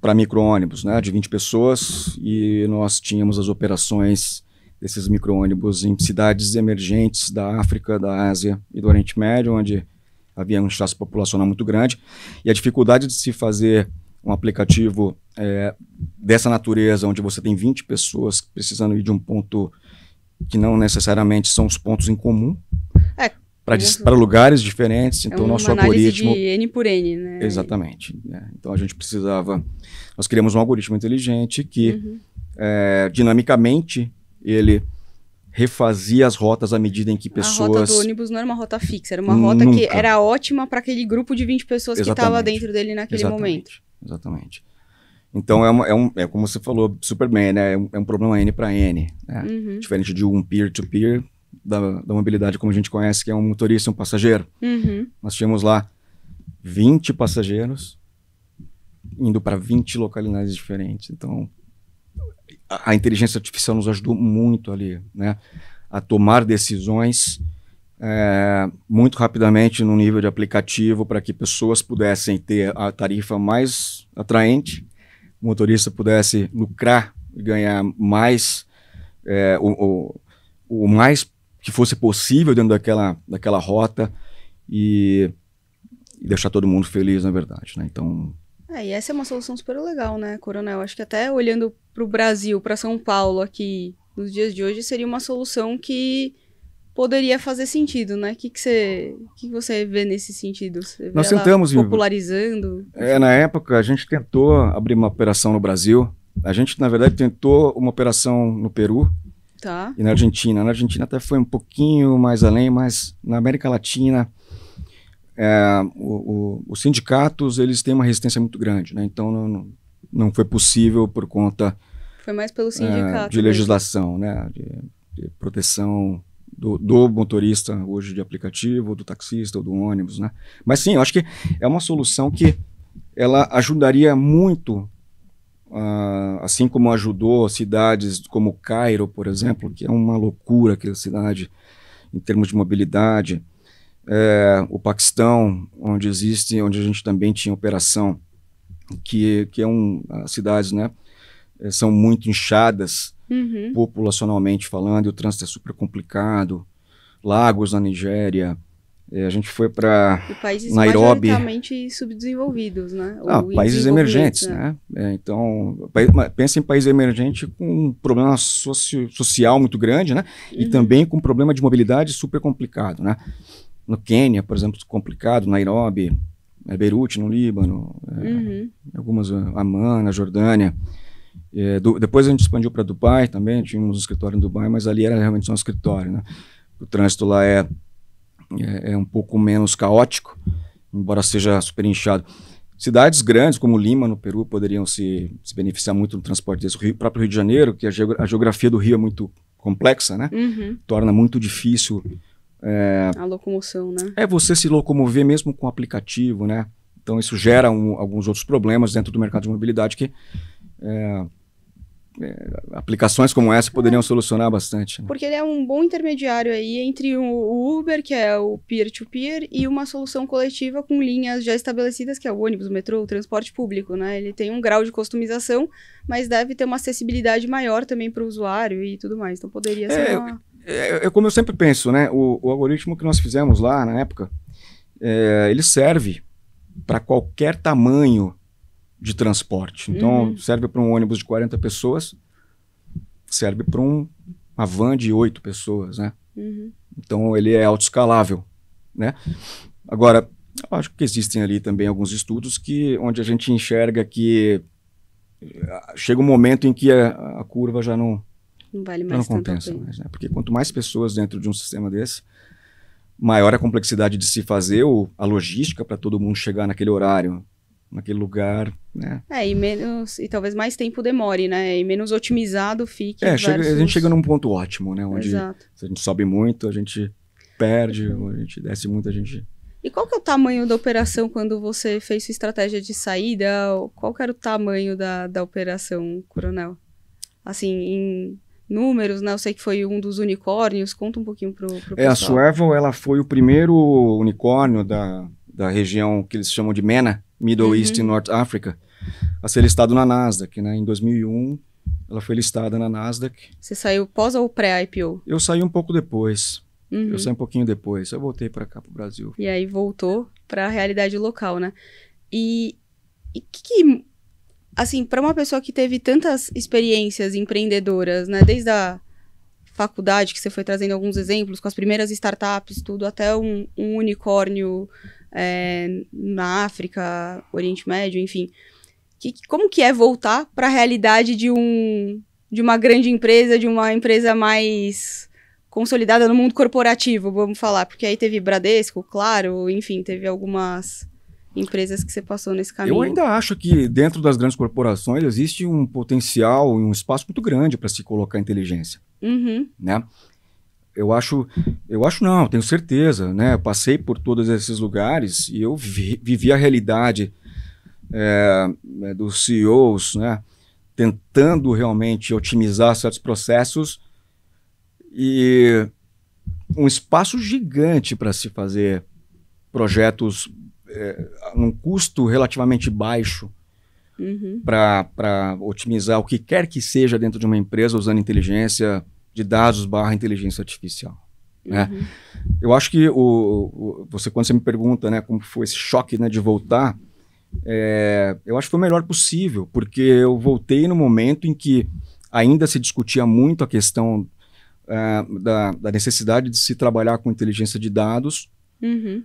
para micro-ônibus, né, de 20 pessoas, e nós tínhamos as operações desses micro-ônibus em cidades emergentes da África, da Ásia e do Oriente Médio, onde havia um espaço populacional muito grande, e a dificuldade de se fazer um aplicativo é, dessa natureza, onde você tem 20 pessoas precisando ir de um ponto que não necessariamente são os pontos em comum, é, para lugares diferentes, é então é nosso algoritmo... de N por N, né? Exatamente. Né? Então a gente precisava... Nós criamos um algoritmo inteligente que, uhum. é, dinamicamente, ele refazia as rotas à medida em que pessoas. A rota do ônibus não era uma rota fixa, era uma rota Nunca. que era ótima para aquele grupo de 20 pessoas Exatamente. que estava dentro dele naquele Exatamente. momento. Exatamente. Então é, uma, é, um, é como você falou super bem, né? É um, é um problema N para N. Né? Uhum. Diferente de um peer-to-peer -peer da, da mobilidade como a gente conhece, que é um motorista e um passageiro. Uhum. Nós tínhamos lá 20 passageiros indo para 20 localidades diferentes. Então, a, inteligência artificial nos ajudou muito ali, né? A tomar decisões é, muito rapidamente no nível de aplicativo para que pessoas pudessem ter a tarifa mais atraente, o motorista pudesse lucrar e ganhar mais, é, o, o, o mais que fosse possível dentro daquela, daquela rota e, e deixar todo mundo feliz, na verdade. Né? Então, é, e essa é uma solução super legal, né, Coronel? Acho que até olhando para o Brasil, para São Paulo aqui, nos dias de hoje, seria uma solução que poderia fazer sentido, né? O que, que, você, que, você vê nesse sentido? Nós tentamos popularizando. É, na época a gente tentou abrir uma operação no Brasil. A gente na verdade tentou uma operação no Peru tá. e na Argentina. Na Argentina até foi um pouquinho mais além, mas na América Latina é, o, o, os sindicatos eles têm uma resistência muito grande, né? então não, não foi possível por conta foi mais pelo é, sindicato é, de legislação, né? de, de proteção do, do, motorista hoje de aplicativo, do taxista ou do ônibus, né? Mas sim, eu acho que é uma solução que ela ajudaria muito, uh, assim como ajudou cidades como Cairo, por exemplo, que é uma loucura aquela cidade em termos de mobilidade é, o Paquistão, onde existe, onde a gente também tinha operação, que, que é um, as cidades, né, é, são muito inchadas uhum. populacionalmente falando, e o trânsito é super complicado, Lagos na Nigéria, é, a gente foi para Nairobi. países subdesenvolvidos, né? Ah, países emergentes, né? né? É, então, pensa em país emergente com um problema socio, social muito grande, né? Uhum. E também com um problema de mobilidade super complicado, né? no Quênia, por exemplo, é complicado, Nairobi, é, Beirute, no Líbano, é, uhum. algumas, eh, Amman, na Jordânia. É, do, depois a gente expandiu para Dubai também, tínhamos um escritório em Dubai, mas ali era realmente só um escritório. Né? O trânsito lá é, é, é um pouco menos caótico, embora seja super inchado. Cidades grandes como Lima, no Peru, poderiam se, se beneficiar muito do transporte desse. O Rio, próprio Rio de Janeiro, que a, geografia do Rio é muito complexa, né? Uhum. Torna muito difícil é, a locomoção, né? É você se locomover mesmo com o aplicativo, né? Então isso gera um, alguns outros problemas dentro do mercado de mobilidade que é, é, aplicações como essa poderiam é. solucionar bastante. Né? Porque ele é um bom intermediário aí entre o Uber, que é o peer-to-peer, -peer, e uma solução coletiva com linhas já estabelecidas, que é o ônibus, o metrô, o transporte público, né? Ele tem um grau de customização, mas deve ter uma acessibilidade maior também para o usuário e tudo mais. Então poderia ser é, uma... É, é, é, como eu sempre penso, né? O, o, algoritmo que nós fizemos lá na época, é, ele serve para qualquer tamanho de transporte. Então, uhum. serve para um ônibus de 40 pessoas, serve para um, uma van de 8 pessoas, né? Uhum. Então, ele é autoescalável, né? Agora, eu acho que existem ali também alguns estudos que onde a gente enxerga que eh, chega um momento em que a, a curva já não não vale então mais não compensa mais, né? Porque quanto mais pessoas dentro de um sistema desse, maior a complexidade de se fazer a logística para todo mundo chegar naquele horário, naquele lugar, né? É, e menos e talvez mais tempo demore, né? E menos otimizado fique. É, chega, versus... a gente chega num ponto ótimo, né? Onde Exato. a gente sobe muito, a gente perde, a gente desce muito, a gente e qual que é o tamanho da operação quando você fez sua estratégia de saída? Qual que era o tamanho da, da operação, Coronel? Assim, em números, né? Eu sei que foi um dos unicórnios. Conta um pouquinho pro, o é, pessoal. É, a Suerval, ela foi o primeiro unicórnio da, da região que eles chamam de MENA, Middle uhum. East e North Africa, a ser listado na Nasdaq, né? Em 2001, ela foi listada na Nasdaq. Você saiu pós ou pré-IPO? Eu saí um pouco depois. Uhum. Eu saí um pouquinho depois. Eu voltei para cá, para o Brasil. E aí voltou para a realidade local, né? E o que, que assim, para uma pessoa que teve tantas experiências empreendedoras, né, desde a faculdade, que você foi trazendo alguns exemplos, com as primeiras startups, tudo, até um, um unicórnio é, na África, Oriente Médio, enfim. Que, como que é voltar para a realidade de, um, de uma grande empresa, de uma empresa mais consolidada no mundo corporativo, vamos falar? Porque aí teve Bradesco, claro, enfim, teve algumas empresas que você passou nesse caminho. Eu ainda acho que dentro das grandes corporações existe um potencial e um espaço muito grande para se colocar inteligência, uhum. né? Eu acho, eu acho não, tenho certeza, né? Eu passei por todos esses lugares e eu vi, vivi a realidade é, dos CEOs, né? Tentando realmente otimizar certos processos e um espaço gigante para se fazer projetos é, num custo relativamente baixo uhum. para otimizar o que quer que seja dentro de uma empresa usando inteligência de dados barra inteligência artificial. Né? Uhum. Eu acho que o, o, você quando você me pergunta né, como foi esse choque né, de voltar, é, eu acho que foi o melhor possível, porque eu voltei no momento em que ainda se discutia muito a questão uh, da, da, necessidade de se trabalhar com inteligência de dados, uhum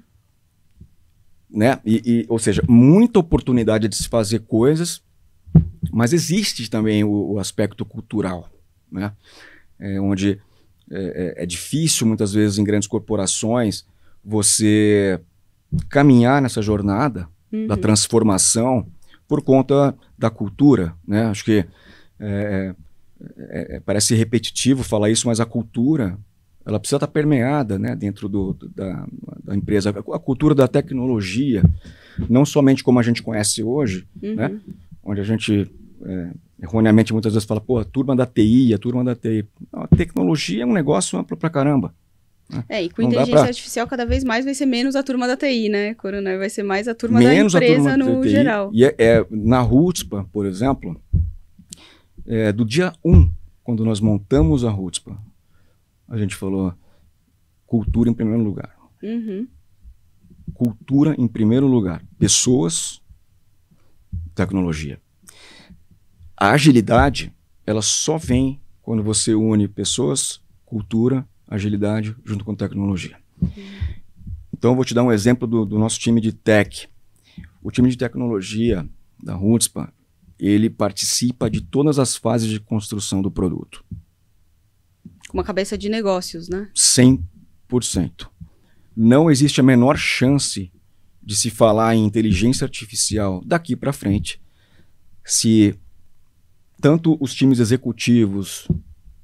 né? E, e, ou seja, muita oportunidade de se fazer coisas, mas existe também o, o aspecto cultural, né? É, onde é, é, é difícil, muitas vezes, em grandes corporações, você caminhar nessa jornada uhum. da transformação por conta da cultura, né? Acho que é, é, é parece repetitivo falar isso, mas a cultura ela precisa estar permeada né, dentro do, da, da, empresa. A cultura da tecnologia, não somente como a gente conhece hoje, uhum. né, onde a gente é, erroneamente muitas vezes fala, pô, a turma da TI, a turma da TI. Não, a tecnologia é um negócio amplo pra caramba. Né. É, e com não inteligência pra... artificial cada vez mais vai ser menos a turma da TI, né, Coronel? Vai ser mais a turma menos da empresa turma no da TI, geral. E é, é, na RUTSPA, por exemplo, é, do dia 1, um, quando nós montamos a RUTSPA, a gente falou cultura em primeiro lugar. Uhum. Cultura em primeiro lugar. Pessoas, tecnologia. A agilidade, ela só vem quando você une pessoas, cultura, agilidade junto com tecnologia. Uhum. Então, eu vou te dar um exemplo do, do, nosso time de tech. O time de tecnologia da Rutspa, ele participa de todas as fases de construção do produto com uma cabeça de negócios, né? 100%. Não existe a menor chance de se falar em inteligência artificial daqui para frente se tanto os times executivos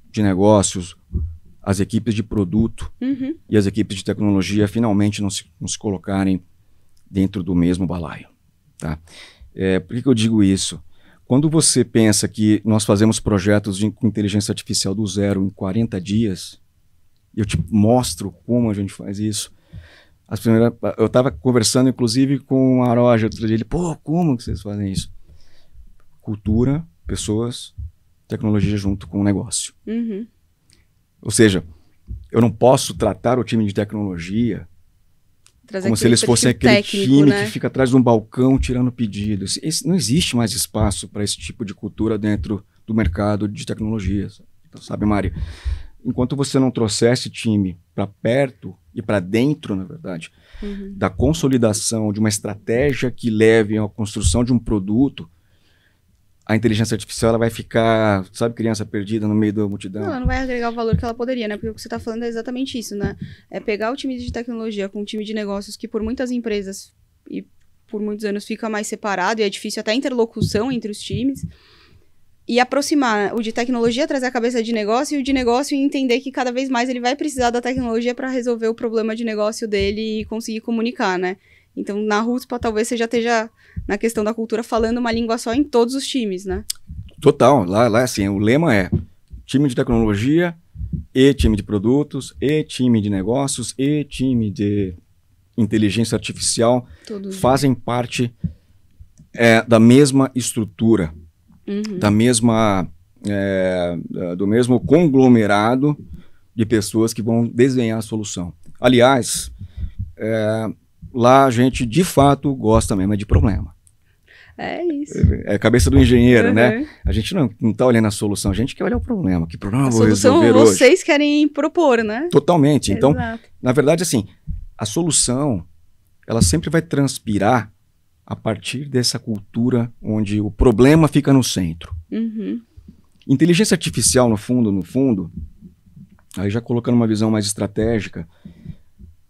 de negócios, as equipes de produto uhum. e as equipes de tecnologia finalmente não se, não se colocarem dentro do mesmo balaio. Tá? É, por que, que eu digo isso? Quando você pensa que nós fazemos projetos de inteligência artificial do zero em 40 dias, eu te mostro como a gente faz isso. As primeiras, eu estava conversando, inclusive, com o Aroja outro dia. Ele, pô, como que vocês fazem isso? Cultura, pessoas, tecnologia junto com o negócio. Uhum. Ou seja, eu não posso tratar o time de tecnologia Trazer Como se eles fossem aquele técnico, time né? que fica atrás de um balcão tirando pedidos. Esse, não existe mais espaço para esse tipo de cultura dentro do mercado de tecnologias. Então, sabe, Mari? Enquanto você não trouxer esse time para perto e para dentro, na verdade, uhum. da consolidação de uma estratégia que leve à construção de um produto, a inteligência artificial ela vai ficar, sabe, criança perdida no meio da multidão. Não, ela não vai agregar o valor que ela poderia, né? Porque o que você está falando é exatamente isso, né? É pegar o time de tecnologia com o time de negócios que por muitas empresas e por muitos anos fica mais separado e é difícil até a interlocução entre os times. E aproximar o de tecnologia, trazer a cabeça de negócio e o de negócio e entender que cada vez mais ele vai precisar da tecnologia para resolver o problema de negócio dele e conseguir comunicar, né? Então, na Rússia, talvez você já esteja, na questão da cultura, falando uma língua só em todos os times, né? Total. Lá, lá assim, o lema é time de tecnologia e time de produtos e time de negócios e time de inteligência artificial Todos fazem parte é, da mesma estrutura, uhum. da mesma é, do mesmo conglomerado de pessoas que vão desenhar a solução. Aliás, é, lá a gente de fato gosta mesmo é de problema. É isso. É a é cabeça do engenheiro, né? uhum. né? A gente não, está olhando a solução, a gente quer olhar o problema. Que problema a vou solução resolver vocês hoje? vocês querem propor, né? Totalmente. Então, Exato. na verdade, assim, a solução, ela sempre vai transpirar a partir dessa cultura onde o problema fica no centro. Uhum. Inteligência artificial, no fundo, no fundo, aí já colocando uma visão mais estratégica,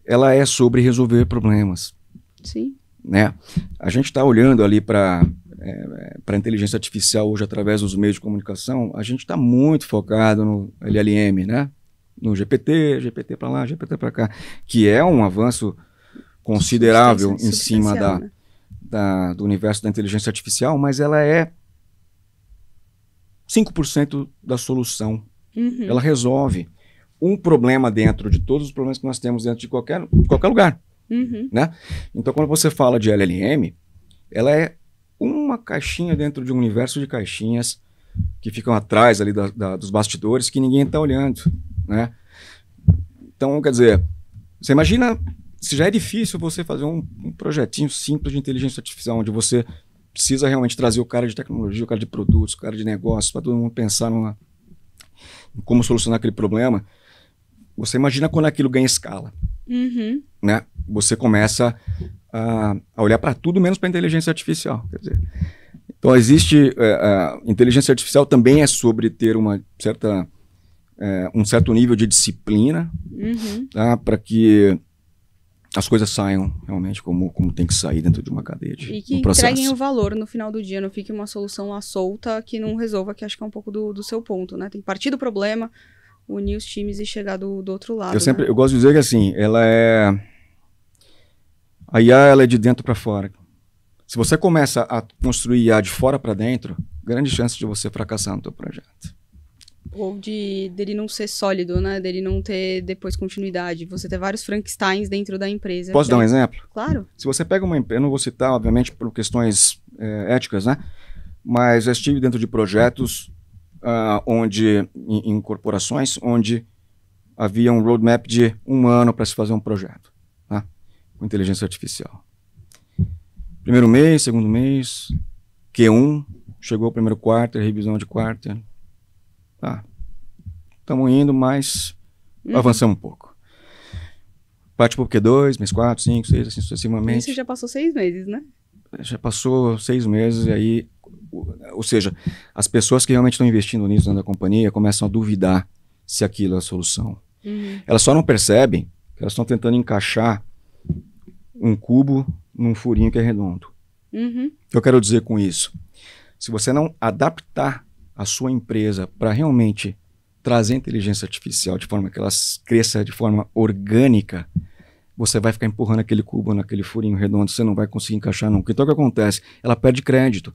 ela é sobre resolver problemas. Sim. Né? A gente está olhando ali para é, para inteligência artificial hoje através dos meios de comunicação, a gente está muito focado no LLM, né? No GPT, GPT para lá, GPT para cá, que é um avanço considerável em cima da, né? da, do universo da inteligência artificial, mas ela é 5% da solução. Uhum. Ela resolve um problema dentro de todos os problemas que nós temos dentro de qualquer, qualquer lugar. Uhum. Né? Então, quando você fala de LLM, ela é uma caixinha dentro de um universo de caixinhas que ficam atrás ali da, da, dos bastidores que ninguém está olhando. Né? Então, quer dizer, você imagina se já é difícil você fazer um, um, projetinho simples de inteligência artificial, onde você precisa realmente trazer o cara de tecnologia, o cara de produtos, o cara de negócios, para todo mundo pensar numa, em como solucionar aquele problema. Você imagina quando aquilo ganha escala. Uhum. Né? Você começa a, a olhar para tudo menos para inteligência artificial. Quer dizer, então, existe. É, inteligência artificial também é sobre ter uma certa, é, um certo nível de disciplina uhum. tá, para que as coisas saiam realmente como, como tem que sair dentro de uma cadeia. De, e que um entreguem o valor no final do dia, não fique uma solução lá solta que não resolva, que acho que é um pouco do, do seu ponto, né? Tem que partir do problema, unir os times e chegar do, do outro lado. Eu sempre né? eu gosto de dizer que assim, ela é a IA ela é de dentro para fora. Se você começa a construir IA de fora para dentro, grande chance de você fracassar no teu projeto. Ou de dele não ser sólido, né? Dele não ter depois continuidade. Você ter vários Frankensteins dentro da empresa. Posso dar um é. exemplo? Claro. Se você pega uma empresa, eu não vou citar, obviamente, por questões é, éticas, né? Mas eu estive dentro de projetos uh, onde, em, em, corporações onde havia um roadmap de um ano para se fazer um projeto tá? com inteligência artificial. Primeiro mês, segundo mês, Q1, chegou o primeiro quarto, revisão de quarto. Tá. Estamos indo, mas uhum. avançamos um pouco. Parte para o Q2, mês 4, 5, 6, assim sucessivamente. Isso já passou seis meses, né? Já passou seis meses e aí ou seja, as pessoas que realmente estão investindo nisso dentro da companhia começam a duvidar se aquilo é a solução. Uhum. Elas só não percebem que elas estão tentando encaixar um cubo num furinho que é redondo. Uhum. O que eu quero dizer com isso? Se você não adaptar a sua empresa para realmente trazer inteligência artificial de forma que ela cresça de forma orgânica, você vai ficar empurrando aquele cubo naquele furinho redondo, você não vai conseguir encaixar nunca. Então o que acontece? Ela perde crédito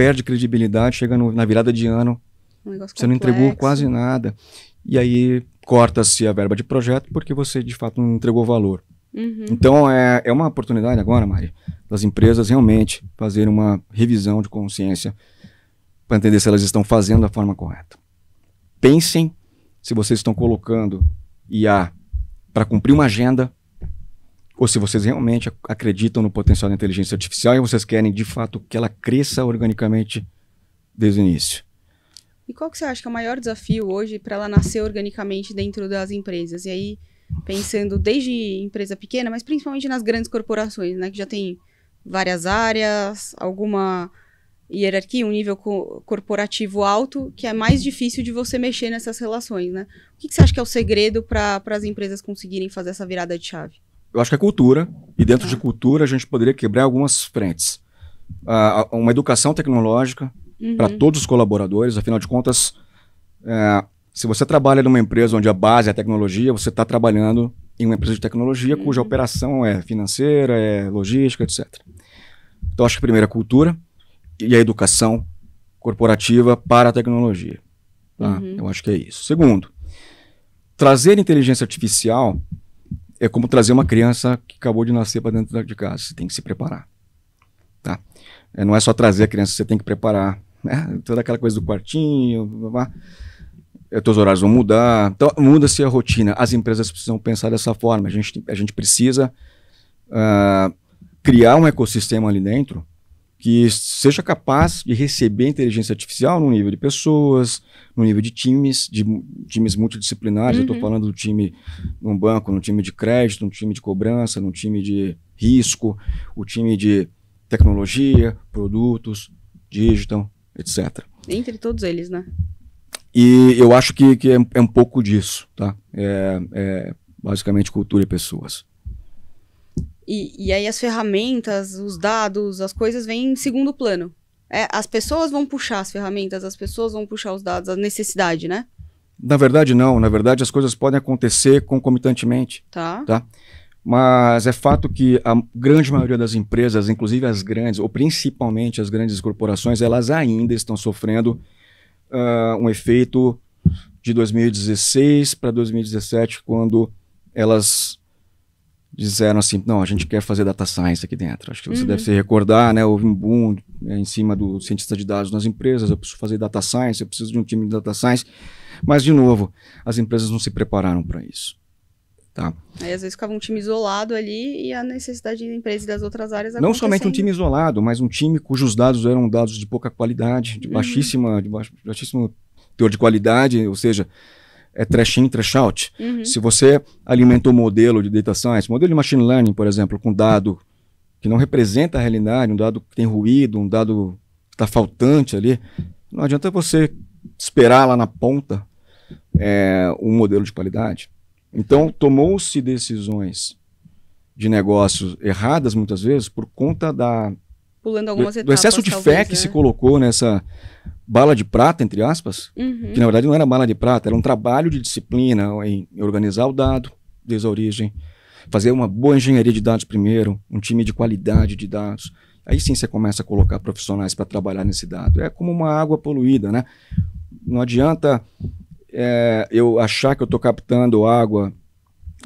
perde credibilidade, chega no, na virada de ano, um você complexo. não entregou quase nada. E aí corta-se a verba de projeto porque você, de fato, não entregou valor. Uhum. Então, é, é uma oportunidade agora, Mari, das empresas realmente fazer uma revisão de consciência para entender se elas estão fazendo da forma correta. Pensem se vocês estão colocando IA para cumprir uma agenda ou se vocês realmente acreditam no potencial da inteligência artificial e vocês querem, de fato, que ela cresça organicamente desde o início. E qual que você acha que é o maior desafio hoje para ela nascer organicamente dentro das empresas? E aí, pensando desde empresa pequena, mas principalmente nas grandes corporações, né? Que já tem várias áreas, alguma hierarquia, um nível co corporativo alto, que é mais difícil de você mexer nessas relações, né? O que, que você acha que é o segredo para as empresas conseguirem fazer essa virada de chave? Eu acho que é cultura, e dentro de tá. cultura a gente poderia quebrar algumas frentes. Uh, uma educação tecnológica uhum. para todos os colaboradores, afinal de contas, uh, se você trabalha numa empresa onde a base é a tecnologia, você está trabalhando em uma empresa de tecnologia uhum. cuja operação é financeira, é logística, etc. Então, acho que primeiro é a cultura e a educação corporativa para a tecnologia. Tá? Uhum. Eu acho que é isso. Segundo, trazer inteligência artificial é como trazer uma criança que acabou de nascer para dentro de casa. Você tem que se preparar. Tá? É, não é só trazer a criança, você tem que preparar. Né? Toda aquela coisa do quartinho, blá, blá. É, teus horários vão mudar. Então, muda-se a rotina. As empresas precisam pensar dessa forma. A gente, a gente precisa uh, criar um ecossistema ali dentro que seja capaz de receber inteligência artificial no nível de pessoas, no nível de times, de times multidisciplinares. Uhum. Eu estou falando do time num banco, no time de crédito, no time de cobrança, no time de risco, o time de tecnologia, produtos, digital, etc. Entre todos eles, né? E eu acho que, que é, é, um pouco disso, tá? É, é basicamente cultura e pessoas. E, e aí as ferramentas, os dados, as coisas vêm em segundo plano. É, as pessoas vão puxar as ferramentas, as pessoas vão puxar os dados, a necessidade, né? Na verdade, não. Na verdade, as coisas podem acontecer concomitantemente. Tá. tá? Mas é fato que a grande maioria das empresas, inclusive as grandes, ou principalmente as grandes corporações, elas ainda estão sofrendo uh, um efeito de 2016 para 2017, quando elas disseram assim, não, a gente quer fazer data science aqui dentro. Acho que você uhum. deve se recordar, né? Houve um boom né, em cima do cientista de dados nas empresas, eu preciso fazer data science, eu preciso de um time de data science. Mas, de novo, as empresas não se prepararam para isso. Tá. Aí às vezes ficava um time isolado ali e a necessidade de empresas das outras áreas Não somente um time isolado, mas um time cujos dados eram dados de pouca qualidade, de uhum. baixíssima, de baixíssimo teor de qualidade, ou seja, é trash in, trash out. Uhum. Se você alimentou o um modelo de data science, modelo de machine learning, por exemplo, com dado que não representa a realidade, um dado que tem ruído, um dado que está faltante ali, não adianta você esperar lá na ponta é, um modelo de qualidade. Então, tomou-se decisões de negócios erradas muitas vezes por conta da pulando algumas do, etapas. Do excesso de talvez, fé que se né? colocou nessa bala de prata, entre aspas, uhum. que na verdade não era bala de prata, era um trabalho de disciplina em organizar o dado desde a origem, fazer uma boa engenharia de dados primeiro, um time de qualidade de dados. Aí sim você começa a colocar profissionais para trabalhar nesse dado. É como uma água poluída, né? Não adianta é, eu achar que eu estou captando água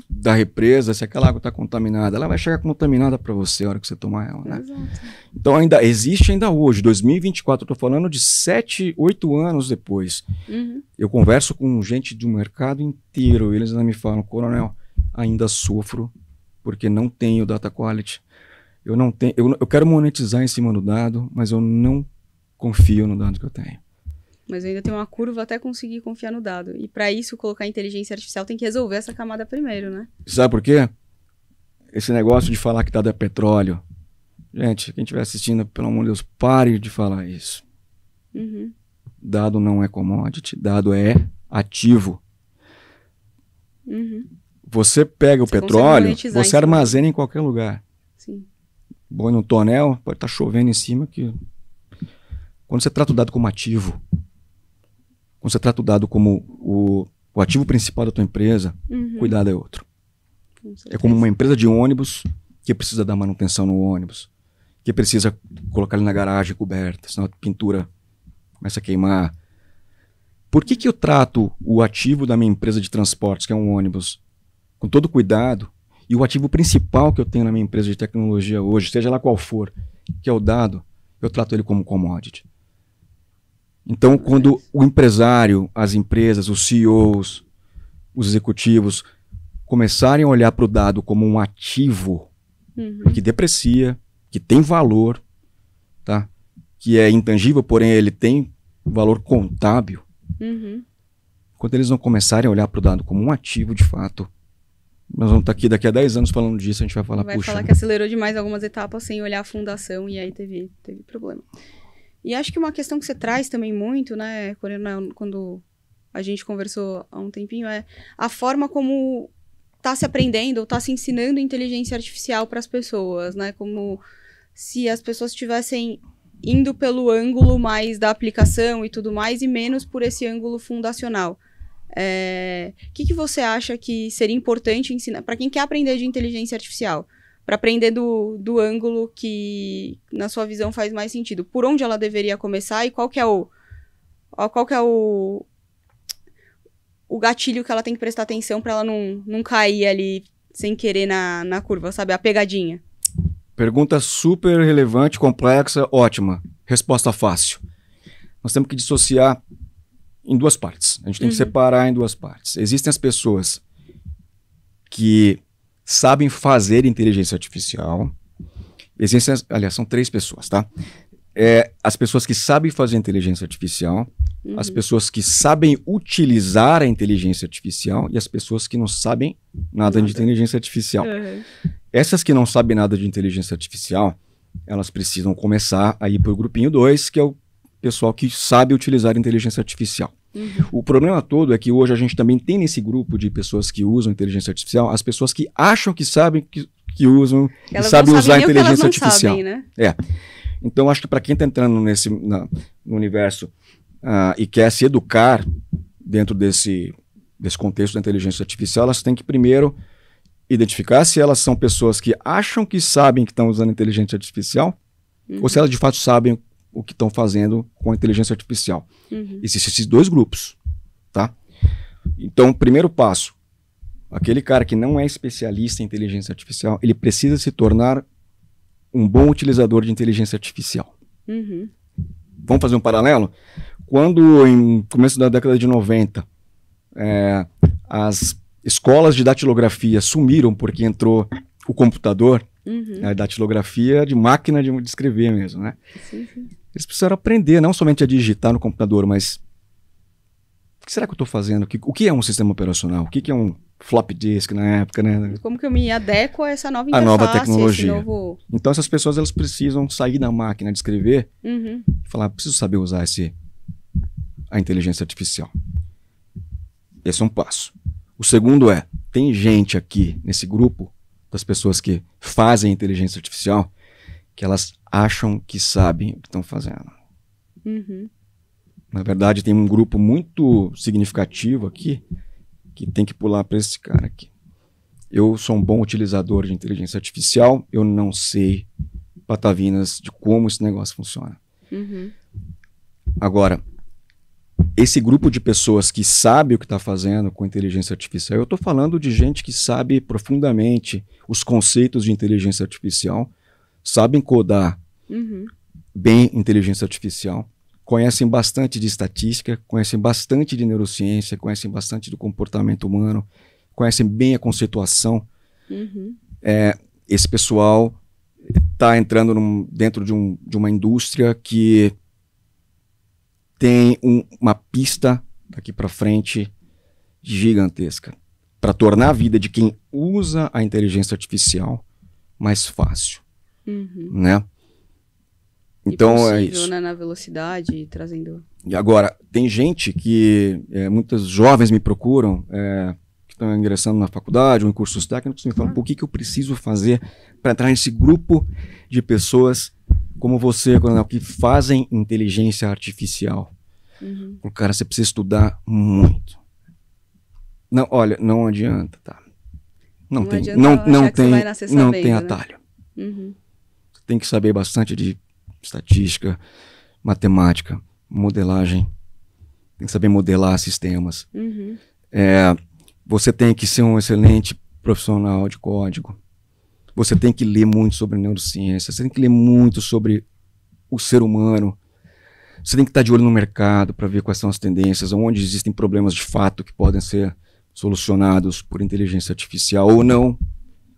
da represa, se aquela água está contaminada, ela vai chegar contaminada para você na hora que você tomar ela, né? Exato. Então ainda existe ainda hoje, 2024, eu tô falando de 7, 8 anos depois. Uhum. Eu converso com gente do mercado inteiro, eles ainda me falam, coronel, ainda sofro porque não tenho data quality. Eu não tenho, eu, eu quero monetizar em cima do dado, mas eu não confio no dado que eu tenho. Mas eu ainda tenho uma curva até conseguir confiar no dado. E para isso, colocar inteligência artificial tem que resolver essa camada primeiro, né? Sabe por quê? Esse negócio de falar que dado é petróleo. Gente, quem estiver assistindo, pelo amor de Deus, pare de falar isso. Uhum. Dado não é commodity, dado é ativo. Uhum. Você pega você o petróleo, você armazena em qualquer lugar. Sim. Bom no tonel, pode estar tá chovendo em cima que quando você trata o dado como ativo, quando você trata o dado como o, o ativo principal da tua empresa, uhum. cuidado é outro. Com é como uma empresa de ônibus que precisa dar manutenção no ônibus, que precisa colocar ele na garagem coberta, senão a pintura começa a queimar. Por que, que eu trato o ativo da minha empresa de transportes, que é um ônibus, com todo cuidado, e o ativo principal que eu tenho na minha empresa de tecnologia hoje, seja lá qual for, que é o dado, eu trato ele como commodity. Então, quando o empresário, as empresas, os CEOs, os executivos começarem a olhar para o dado como um ativo uhum. que deprecia, que tem valor, tá? que é intangível, porém ele tem valor contábil, uhum. quando eles não começarem a olhar para o dado como um ativo de fato, nós vamos estar tá aqui daqui a 10 anos falando disso, a gente vai falar, vai puxa... Vai falar né? que acelerou demais algumas etapas sem olhar a fundação e aí teve, teve problema. E acho que uma questão que você traz também muito, né, Coronel, quando a gente conversou há um tempinho, é a forma como está se aprendendo ou está se ensinando inteligência artificial para as pessoas, né? Como se as pessoas estivessem indo pelo ângulo mais da aplicação e tudo mais, e menos por esse ângulo fundacional. O é... que, que você acha que seria importante ensinar para quem quer aprender de inteligência artificial? para aprender do, do ângulo que, na sua visão, faz mais sentido. Por onde ela deveria começar e qual que é o. Qual que é o. O gatilho que ela tem que prestar atenção para ela não, não cair ali sem querer na, na curva, sabe? A pegadinha. Pergunta super relevante, complexa, ótima. Resposta fácil. Nós temos que dissociar em duas partes. A gente tem uhum. que separar em duas partes. Existem as pessoas que sabem fazer inteligência artificial. Existem, aliás, são três pessoas, tá? É, as pessoas que sabem fazer inteligência artificial, uhum. as pessoas que sabem utilizar a inteligência artificial e as pessoas que não sabem nada, nada. de inteligência artificial. Uhum. Essas que não sabem nada de inteligência artificial, elas precisam começar aí por o grupinho 2, que é o pessoal que sabe utilizar inteligência artificial. Uhum. O problema todo é que hoje a gente também tem nesse grupo de pessoas que usam inteligência artificial as pessoas que acham que sabem que, que usam e sabem usar sabem inteligência artificial. Sabem, né? É. Então, acho que para quem está entrando nesse na, no universo uh, e quer se educar dentro desse, desse contexto da inteligência artificial, elas têm que primeiro identificar se elas são pessoas que acham que sabem que estão usando inteligência artificial uhum. ou se uhum. elas de fato sabem o que estão fazendo com a inteligência artificial. Uhum. Existem esses dois grupos, tá? Então, primeiro passo, aquele cara que não é especialista em inteligência artificial, ele precisa se tornar um bom utilizador de inteligência artificial. Uhum. Vamos fazer um paralelo? Quando, em começo da década de 90, é, as escolas de datilografia sumiram porque entrou o computador, uhum. a né, datilografia de máquina de, de escrever mesmo, né? Sim, sim. Eles precisaram aprender não somente a digitar no computador, mas o que será que eu estou fazendo? O que é um sistema operacional? O que é um flop disk na época, né? Como que eu me adequo a essa nova interface? A nova tecnologia. Novo... Então essas pessoas elas precisam sair da máquina de escrever uhum. e falar, preciso saber usar esse a inteligência artificial. Esse é um passo. O segundo é, tem gente aqui nesse grupo das pessoas que fazem inteligência artificial que elas acham que sabem o que estão fazendo. Uhum. Na verdade, tem um grupo muito significativo aqui que tem que pular para esse cara aqui. Eu sou um bom utilizador de inteligência artificial, eu não sei patavinas de como esse negócio funciona. Uhum. Agora, esse grupo de pessoas que sabe o que está fazendo com inteligência artificial, eu estou falando de gente que sabe profundamente os conceitos de inteligência artificial sabem codar uhum. bem inteligência artificial, conhecem bastante de estatística, conhecem bastante de neurociência, conhecem bastante do comportamento humano, conhecem bem a conceituação. Uhum. É, esse pessoal está entrando num, dentro de, um, de, uma indústria que tem um, uma pista daqui para frente gigantesca para tornar a vida de quem usa a inteligência artificial mais fácil. Uhum. Né? Então é possível, é isso. Né, na velocidade, trazendo. E agora, tem gente que. É, muitas jovens me procuram, é, que estão ingressando na faculdade ou em cursos técnicos, me falam: ah. por que, que eu preciso fazer para entrar nesse grupo de pessoas como você, Coronel, é que fazem inteligência artificial? Uhum. O cara, você precisa estudar muito. Não, olha, não adianta, tá? Não, não tem, não, não tem, não bem, tem atalho. Uhum tem que saber bastante de estatística, matemática, modelagem, tem que saber modelar sistemas. Uhum. É, você tem que ser um excelente profissional de código. Você tem que ler muito sobre neurociência, você tem que ler muito sobre o ser humano. Você tem que estar de olho no mercado para ver quais são as tendências, onde existem problemas de fato que podem ser solucionados por inteligência artificial ou não.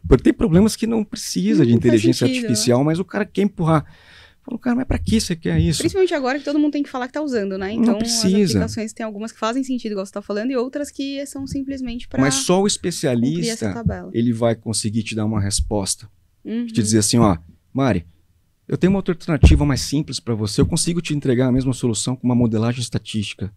Porque tem problemas que não precisa não de inteligência sentido, né? artificial, né? mas o cara quer empurrar. Falou, cara, mas pra que você quer isso? Principalmente agora que todo mundo tem que falar que tá usando, né? Então, as aplicações tem algumas que fazem sentido, igual você tá falando, e outras que são simplesmente para. Mas só o especialista, ele vai conseguir te dar uma resposta. Uhum. Te dizer assim, ó, Mari, eu tenho uma alternativa mais simples para você, eu consigo te entregar a mesma solução com uma modelagem estatística.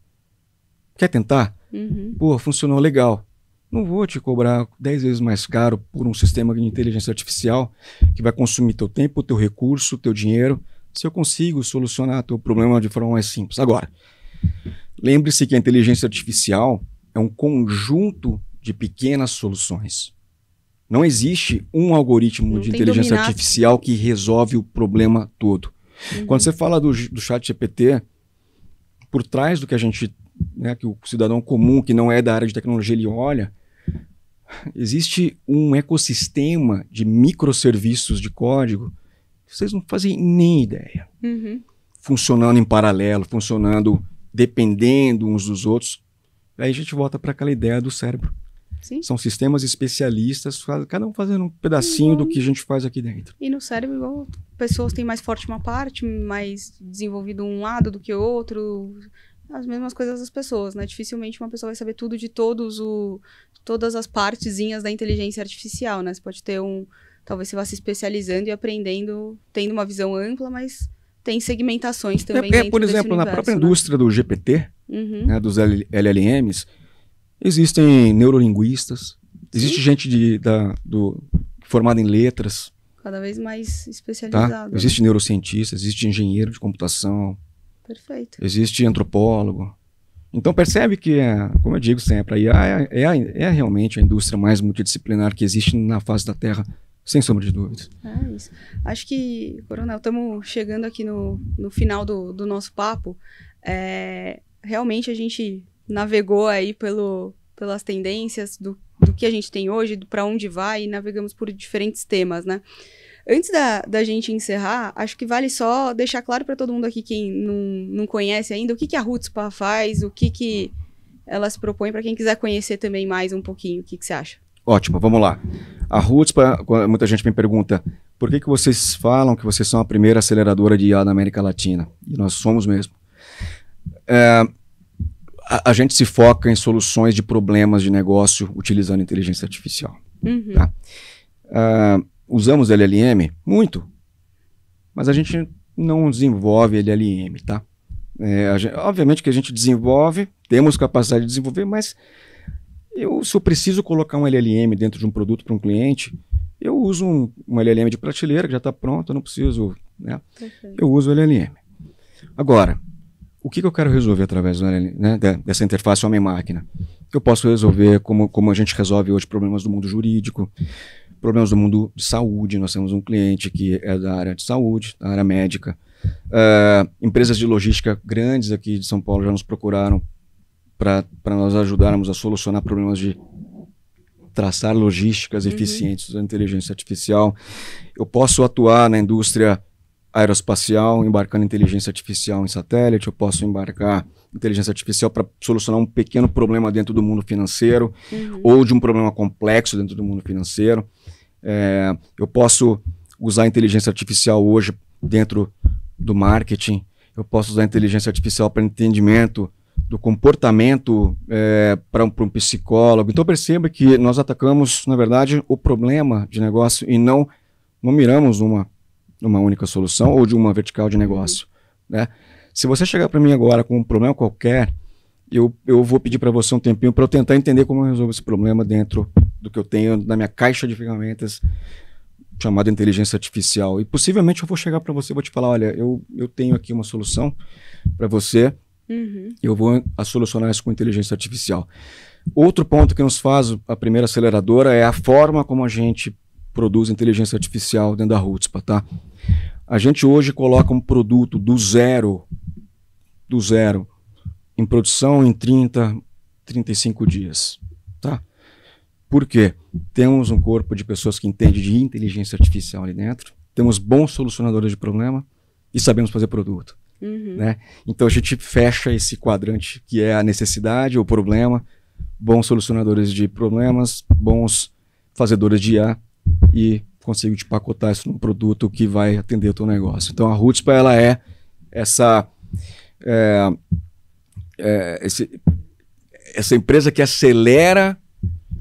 Quer tentar? Uhum. Pô, funcionou legal. Não vou te cobrar 10 vezes mais caro por um sistema de inteligência artificial que vai consumir teu tempo, teu recurso, teu dinheiro, se eu consigo solucionar teu problema de forma mais simples. Agora, lembre-se que a inteligência artificial é um conjunto de pequenas soluções. Não existe um algoritmo Não de inteligência artificial que resolve o problema todo. Uhum. Quando você fala do, do chat GPT, por trás do que a gente, né, que o cidadão comum que não é da área de tecnologia, ele olha, existe um ecossistema de microserviços de código que vocês não fazem nem ideia. Uhum. Funcionando em paralelo, funcionando dependendo uns dos outros. Aí a gente volta para aquela ideia do cérebro. Sim. São sistemas especialistas, cada um fazendo um pedacinho igual. do uhum. que a gente faz aqui dentro. E no cérebro, igual, pessoas têm mais forte uma parte, mais desenvolvido um lado do que outro, as mesmas coisas das pessoas, né? Dificilmente uma pessoa vai saber tudo de todos o, todas as partezinhas da inteligência artificial, né? Você pode ter um, talvez você vá se especializando e aprendendo, tendo uma visão ampla, mas tem segmentações é, também. É, é por exemplo, universo, na própria né? indústria do GPT, uhum. né, dos LLMs, existem neurolinguistas, existe gente de, da, do, formada em letras. Cada vez mais tá? especializada. Tá? Existe neurocientista, existe engenheiro de computação, Perfeito. Existe antropólogo. Então percebe que, é, como eu digo sempre, a IA é, é, é realmente a indústria mais multidisciplinar que existe na face da Terra sem sombra de dúvidas. É isso. Acho que, Coronel, estamos chegando aqui no, no final do, do nosso papo. É, realmente a gente navegou aí pelo, pelas tendências do, do que a gente tem hoje, para onde vai, e navegamos por diferentes temas, né? Antes da, da gente encerrar, acho que vale só deixar claro para todo mundo aqui, quem não, não conhece ainda, o que, que a Rootspa faz, o que, que ela se propõe, para quem quiser conhecer também mais um pouquinho, o que, que você acha? Ótimo, vamos lá. A Rootspa, muita gente me pergunta, por que, que vocês falam que vocês são a primeira aceleradora de IA da América Latina? E nós somos mesmo. É, a, a, gente se foca em soluções de problemas de negócio utilizando inteligência artificial. Uhum. Tá? É, usamos LLM? Muito. Mas a gente não desenvolve LLM, tá? É, gente, obviamente que a gente desenvolve, temos capacidade de desenvolver, mas eu, se eu preciso colocar um LLM dentro de um produto para um cliente, eu uso um, um LLM de prateleira que já está pronto, eu não preciso. Né? Eu uso o LLM. Agora, o que, que eu quero resolver através LLM, né, dessa interface homem-máquina? Eu posso resolver como, como a gente resolve hoje problemas do mundo jurídico, problemas do mundo de saúde. Nós temos um cliente que é da área de saúde, da área médica. Uh, empresas de logística grandes aqui de São Paulo já nos procuraram para nós ajudarmos a solucionar problemas de traçar logísticas uhum. eficientes da inteligência artificial. Eu posso atuar na indústria aeroespacial, embarcando inteligência artificial em satélite, eu posso embarcar inteligência artificial para solucionar um pequeno problema dentro do mundo financeiro uhum. ou de um problema complexo dentro do mundo financeiro. É, eu posso usar inteligência artificial hoje dentro do marketing, eu posso usar inteligência artificial para entendimento do comportamento é, para um, um, psicólogo. Então perceba que nós atacamos, na verdade, o problema de negócio e não, não miramos uma, uma única solução ou de uma vertical de negócio. Né? Se você chegar para mim agora com um problema qualquer, eu, eu vou pedir para você um tempinho para eu tentar entender como eu resolvo esse problema dentro do que eu tenho na minha caixa de ferramentas chamada inteligência artificial. E possivelmente eu vou chegar para você e vou te falar, olha, eu, eu tenho aqui uma solução para você, uhum. eu vou a solucionar isso com inteligência artificial. Outro ponto que nos faz a primeira aceleradora é a forma como a gente produz inteligência artificial dentro da Rutspa, tá? A gente hoje coloca um produto do zero, do zero, em produção em 30, 35 dias. Por quê? Temos um corpo de pessoas que entende de inteligência artificial ali dentro, temos bons solucionadores de problema e sabemos fazer produto. Uhum. Né? Então a gente fecha esse quadrante que é a necessidade o problema, bons solucionadores de problemas, bons fazedores de IA e consigo te pacotar isso num produto que vai atender o teu negócio. Então a para ela é essa é, é, esse, essa empresa que acelera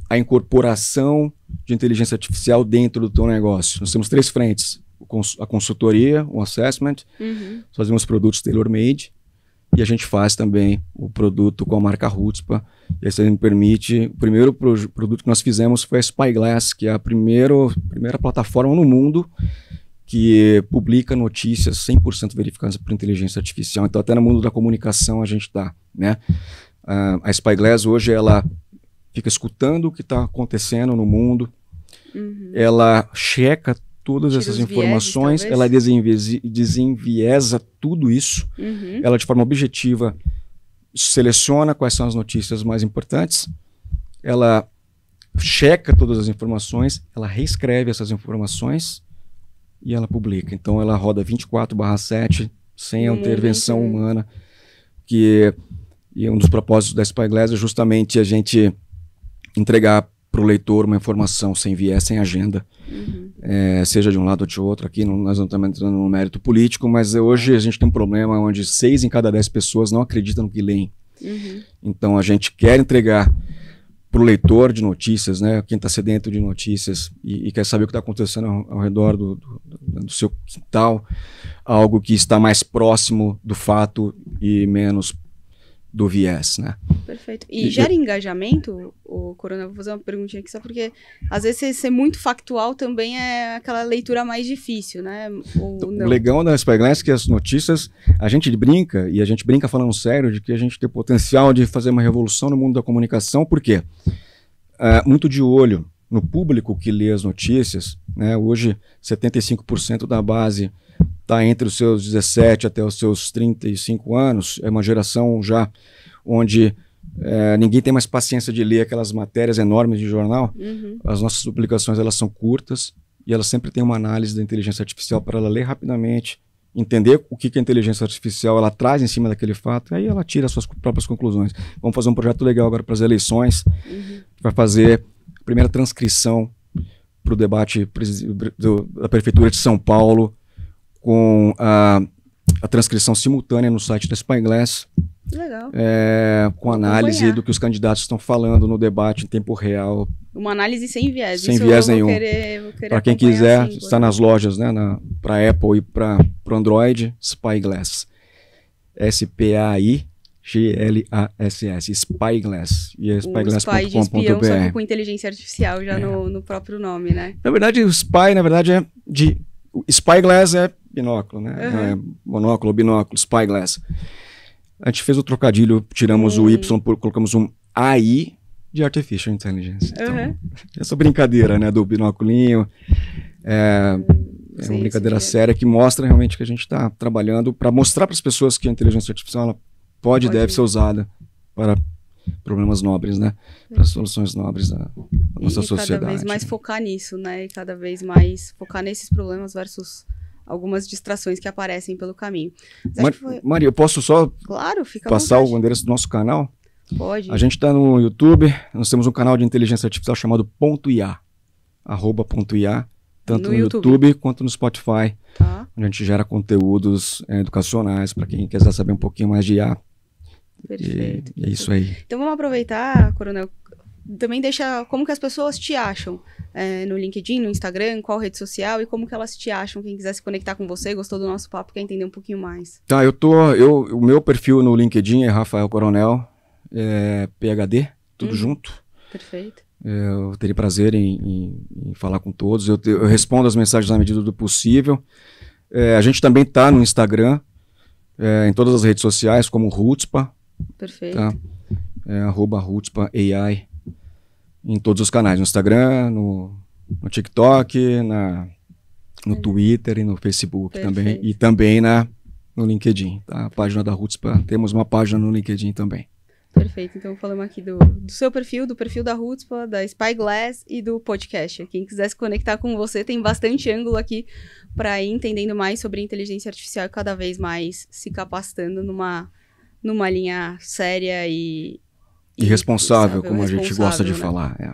a incorporação de inteligência artificial dentro do teu negócio. Nós temos três frentes: a consultoria, o assessment, uhum. fazemos produtos tailor-made e a gente faz também o produto com a marca Rutspa. E isso me permite. O primeiro pro produto que nós fizemos foi a Spyglass, que é a primeiro, primeira plataforma no mundo que publica notícias 100% verificadas por inteligência artificial. Então, até no mundo da comunicação a gente está, né? Uh, a Spyglass hoje ela fica escutando o que está acontecendo no mundo, uhum. ela checa todas Tira essas informações, vieses, ela desenvi desenviesa tudo isso, uhum. ela de forma objetiva seleciona quais são as notícias mais importantes, ela checa todas as informações, ela reescreve essas informações e ela publica. Então ela roda 24/7 sem a intervenção humana, que e um dos propósitos da Spyglass é justamente a gente entregar para o leitor uma informação sem viés, sem agenda, uhum. é, seja de um lado ou de outro. Aqui não, nós não estamos entrando no mérito político, mas hoje a gente tem um problema onde seis em cada dez pessoas não acreditam no que leem. Uhum. Então a gente quer entregar para o leitor de notícias, né, quem está sedento de notícias e, e, quer saber o que está acontecendo ao, ao redor do, do, do seu quintal, algo que está mais próximo do fato e menos do viés, né? Perfeito. E, gera engajamento, o Corona, vou fazer uma perguntinha aqui só porque às vezes ser muito factual também é aquela leitura mais difícil, né? O legal da Spyglass é que as notícias, a gente brinca, e a gente brinca falando sério, de que a gente tem potencial de fazer uma revolução no mundo da comunicação, porque é, muito de olho no público que lê as notícias, né? Hoje 75% da base está entre os seus 17 até os seus 35 anos, é uma geração já onde é, ninguém tem mais paciência de ler aquelas matérias enormes de jornal. Uhum. As nossas publicações elas são curtas e elas sempre têm uma análise da inteligência artificial para ela ler rapidamente, entender o que, que a inteligência artificial ela traz em cima daquele fato, e aí ela tira as suas próprias conclusões. Vamos fazer um projeto legal agora para as eleições, uhum. vai fazer a primeira transcrição para o debate do, da Prefeitura de São Paulo, com a, a transcrição simultânea no site da Spyglass. Legal. É, com análise do que os candidatos estão falando no debate em tempo real. Uma análise sem viés. Sem Isso viés nenhum. Para quem quiser, assim, está nas lojas, né? Para Apple e para o Android, Spyglass. S-P-A-I. G-L-A-S-S, Spyglass. E é spyglass.com.br. Spy com inteligência artificial já é. no, no próprio nome, né? Na verdade, o Spy, na verdade, é de Spyglass é binóculo, né? Uhum. É monóculo, binóculo, spyglass. A gente fez o trocadilho, tiramos o Y, colocamos um AI de Artificial Intelligence. Então, uhum. Essa brincadeira, né, do binóculinho. É, é uma brincadeira séria que mostra realmente que a gente está trabalhando para mostrar para as pessoas que a inteligência artificial pode e deve ser usada para problemas nobres, né? Para soluções nobres da, nossa e sociedade. cada vez mais focar nisso, né? E cada vez mais focar nesses problemas versus algumas distrações que aparecem pelo caminho. Mar foi... Maria, eu posso só claro, passar o endereço do nosso canal? Pode. A gente está no YouTube, nós temos um canal de inteligência artificial chamado Ponto .ia, arroba ponto .ia, tanto no, no YouTube. YouTube. quanto no Spotify, tá. onde a gente gera conteúdos é, educacionais para quem quiser saber um pouquinho mais de IA, Perfeito. E é isso aí. Então vamos aproveitar, Coronel. Também deixa como que as pessoas te acham é, no LinkedIn, no Instagram, qual rede social e como que elas te acham. Quem quiser se conectar com você, gostou do nosso papo, quer entender um pouquinho mais. Tá, eu tô. Eu, o meu perfil no LinkedIn é Rafael Coronel, é, PHD, tudo hum, junto. Perfeito. É, eu teria prazer em, em, em, falar com todos. Eu, te, eu respondo as mensagens na medida do possível. É, a gente também tá no Instagram, é, em todas as redes sociais, como Rutspa, Perfeito. Tá? É arroba Rutspa AI em todos os canais, no Instagram, no, no TikTok, na, no é. Twitter e no Facebook Perfeito. também. E também na, no LinkedIn, tá? A página da Rutspa. Temos uma página no LinkedIn também. Perfeito. Então falamos aqui do, do, seu perfil, do perfil da Rutspa, da Spyglass e do podcast. Quem quiser se conectar com você, tem bastante ângulo aqui para ir entendendo mais sobre inteligência artificial e cada vez mais se capacitando numa numa linha séria e. E responsável, como a gente gosta de né? falar. É.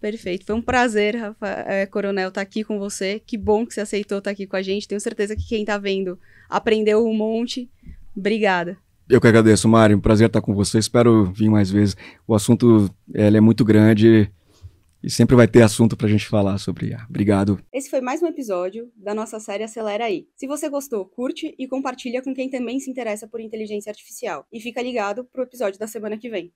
Perfeito. Foi um prazer, Rafa, é, Coronel, estar tá aqui com você. Que bom que você aceitou estar tá aqui com a gente. Tenho certeza que quem está vendo aprendeu um monte. Obrigada. Eu que agradeço, Mário. Prazer estar tá com você. Espero vir mais vezes. O assunto é muito grande. E sempre vai ter assunto para a gente falar sobre IA. Obrigado. Esse foi mais um episódio da nossa série Acelera aí. Se você gostou, curte e compartilha com quem também se interessa por inteligência artificial. E fica ligado pro episódio da semana que vem.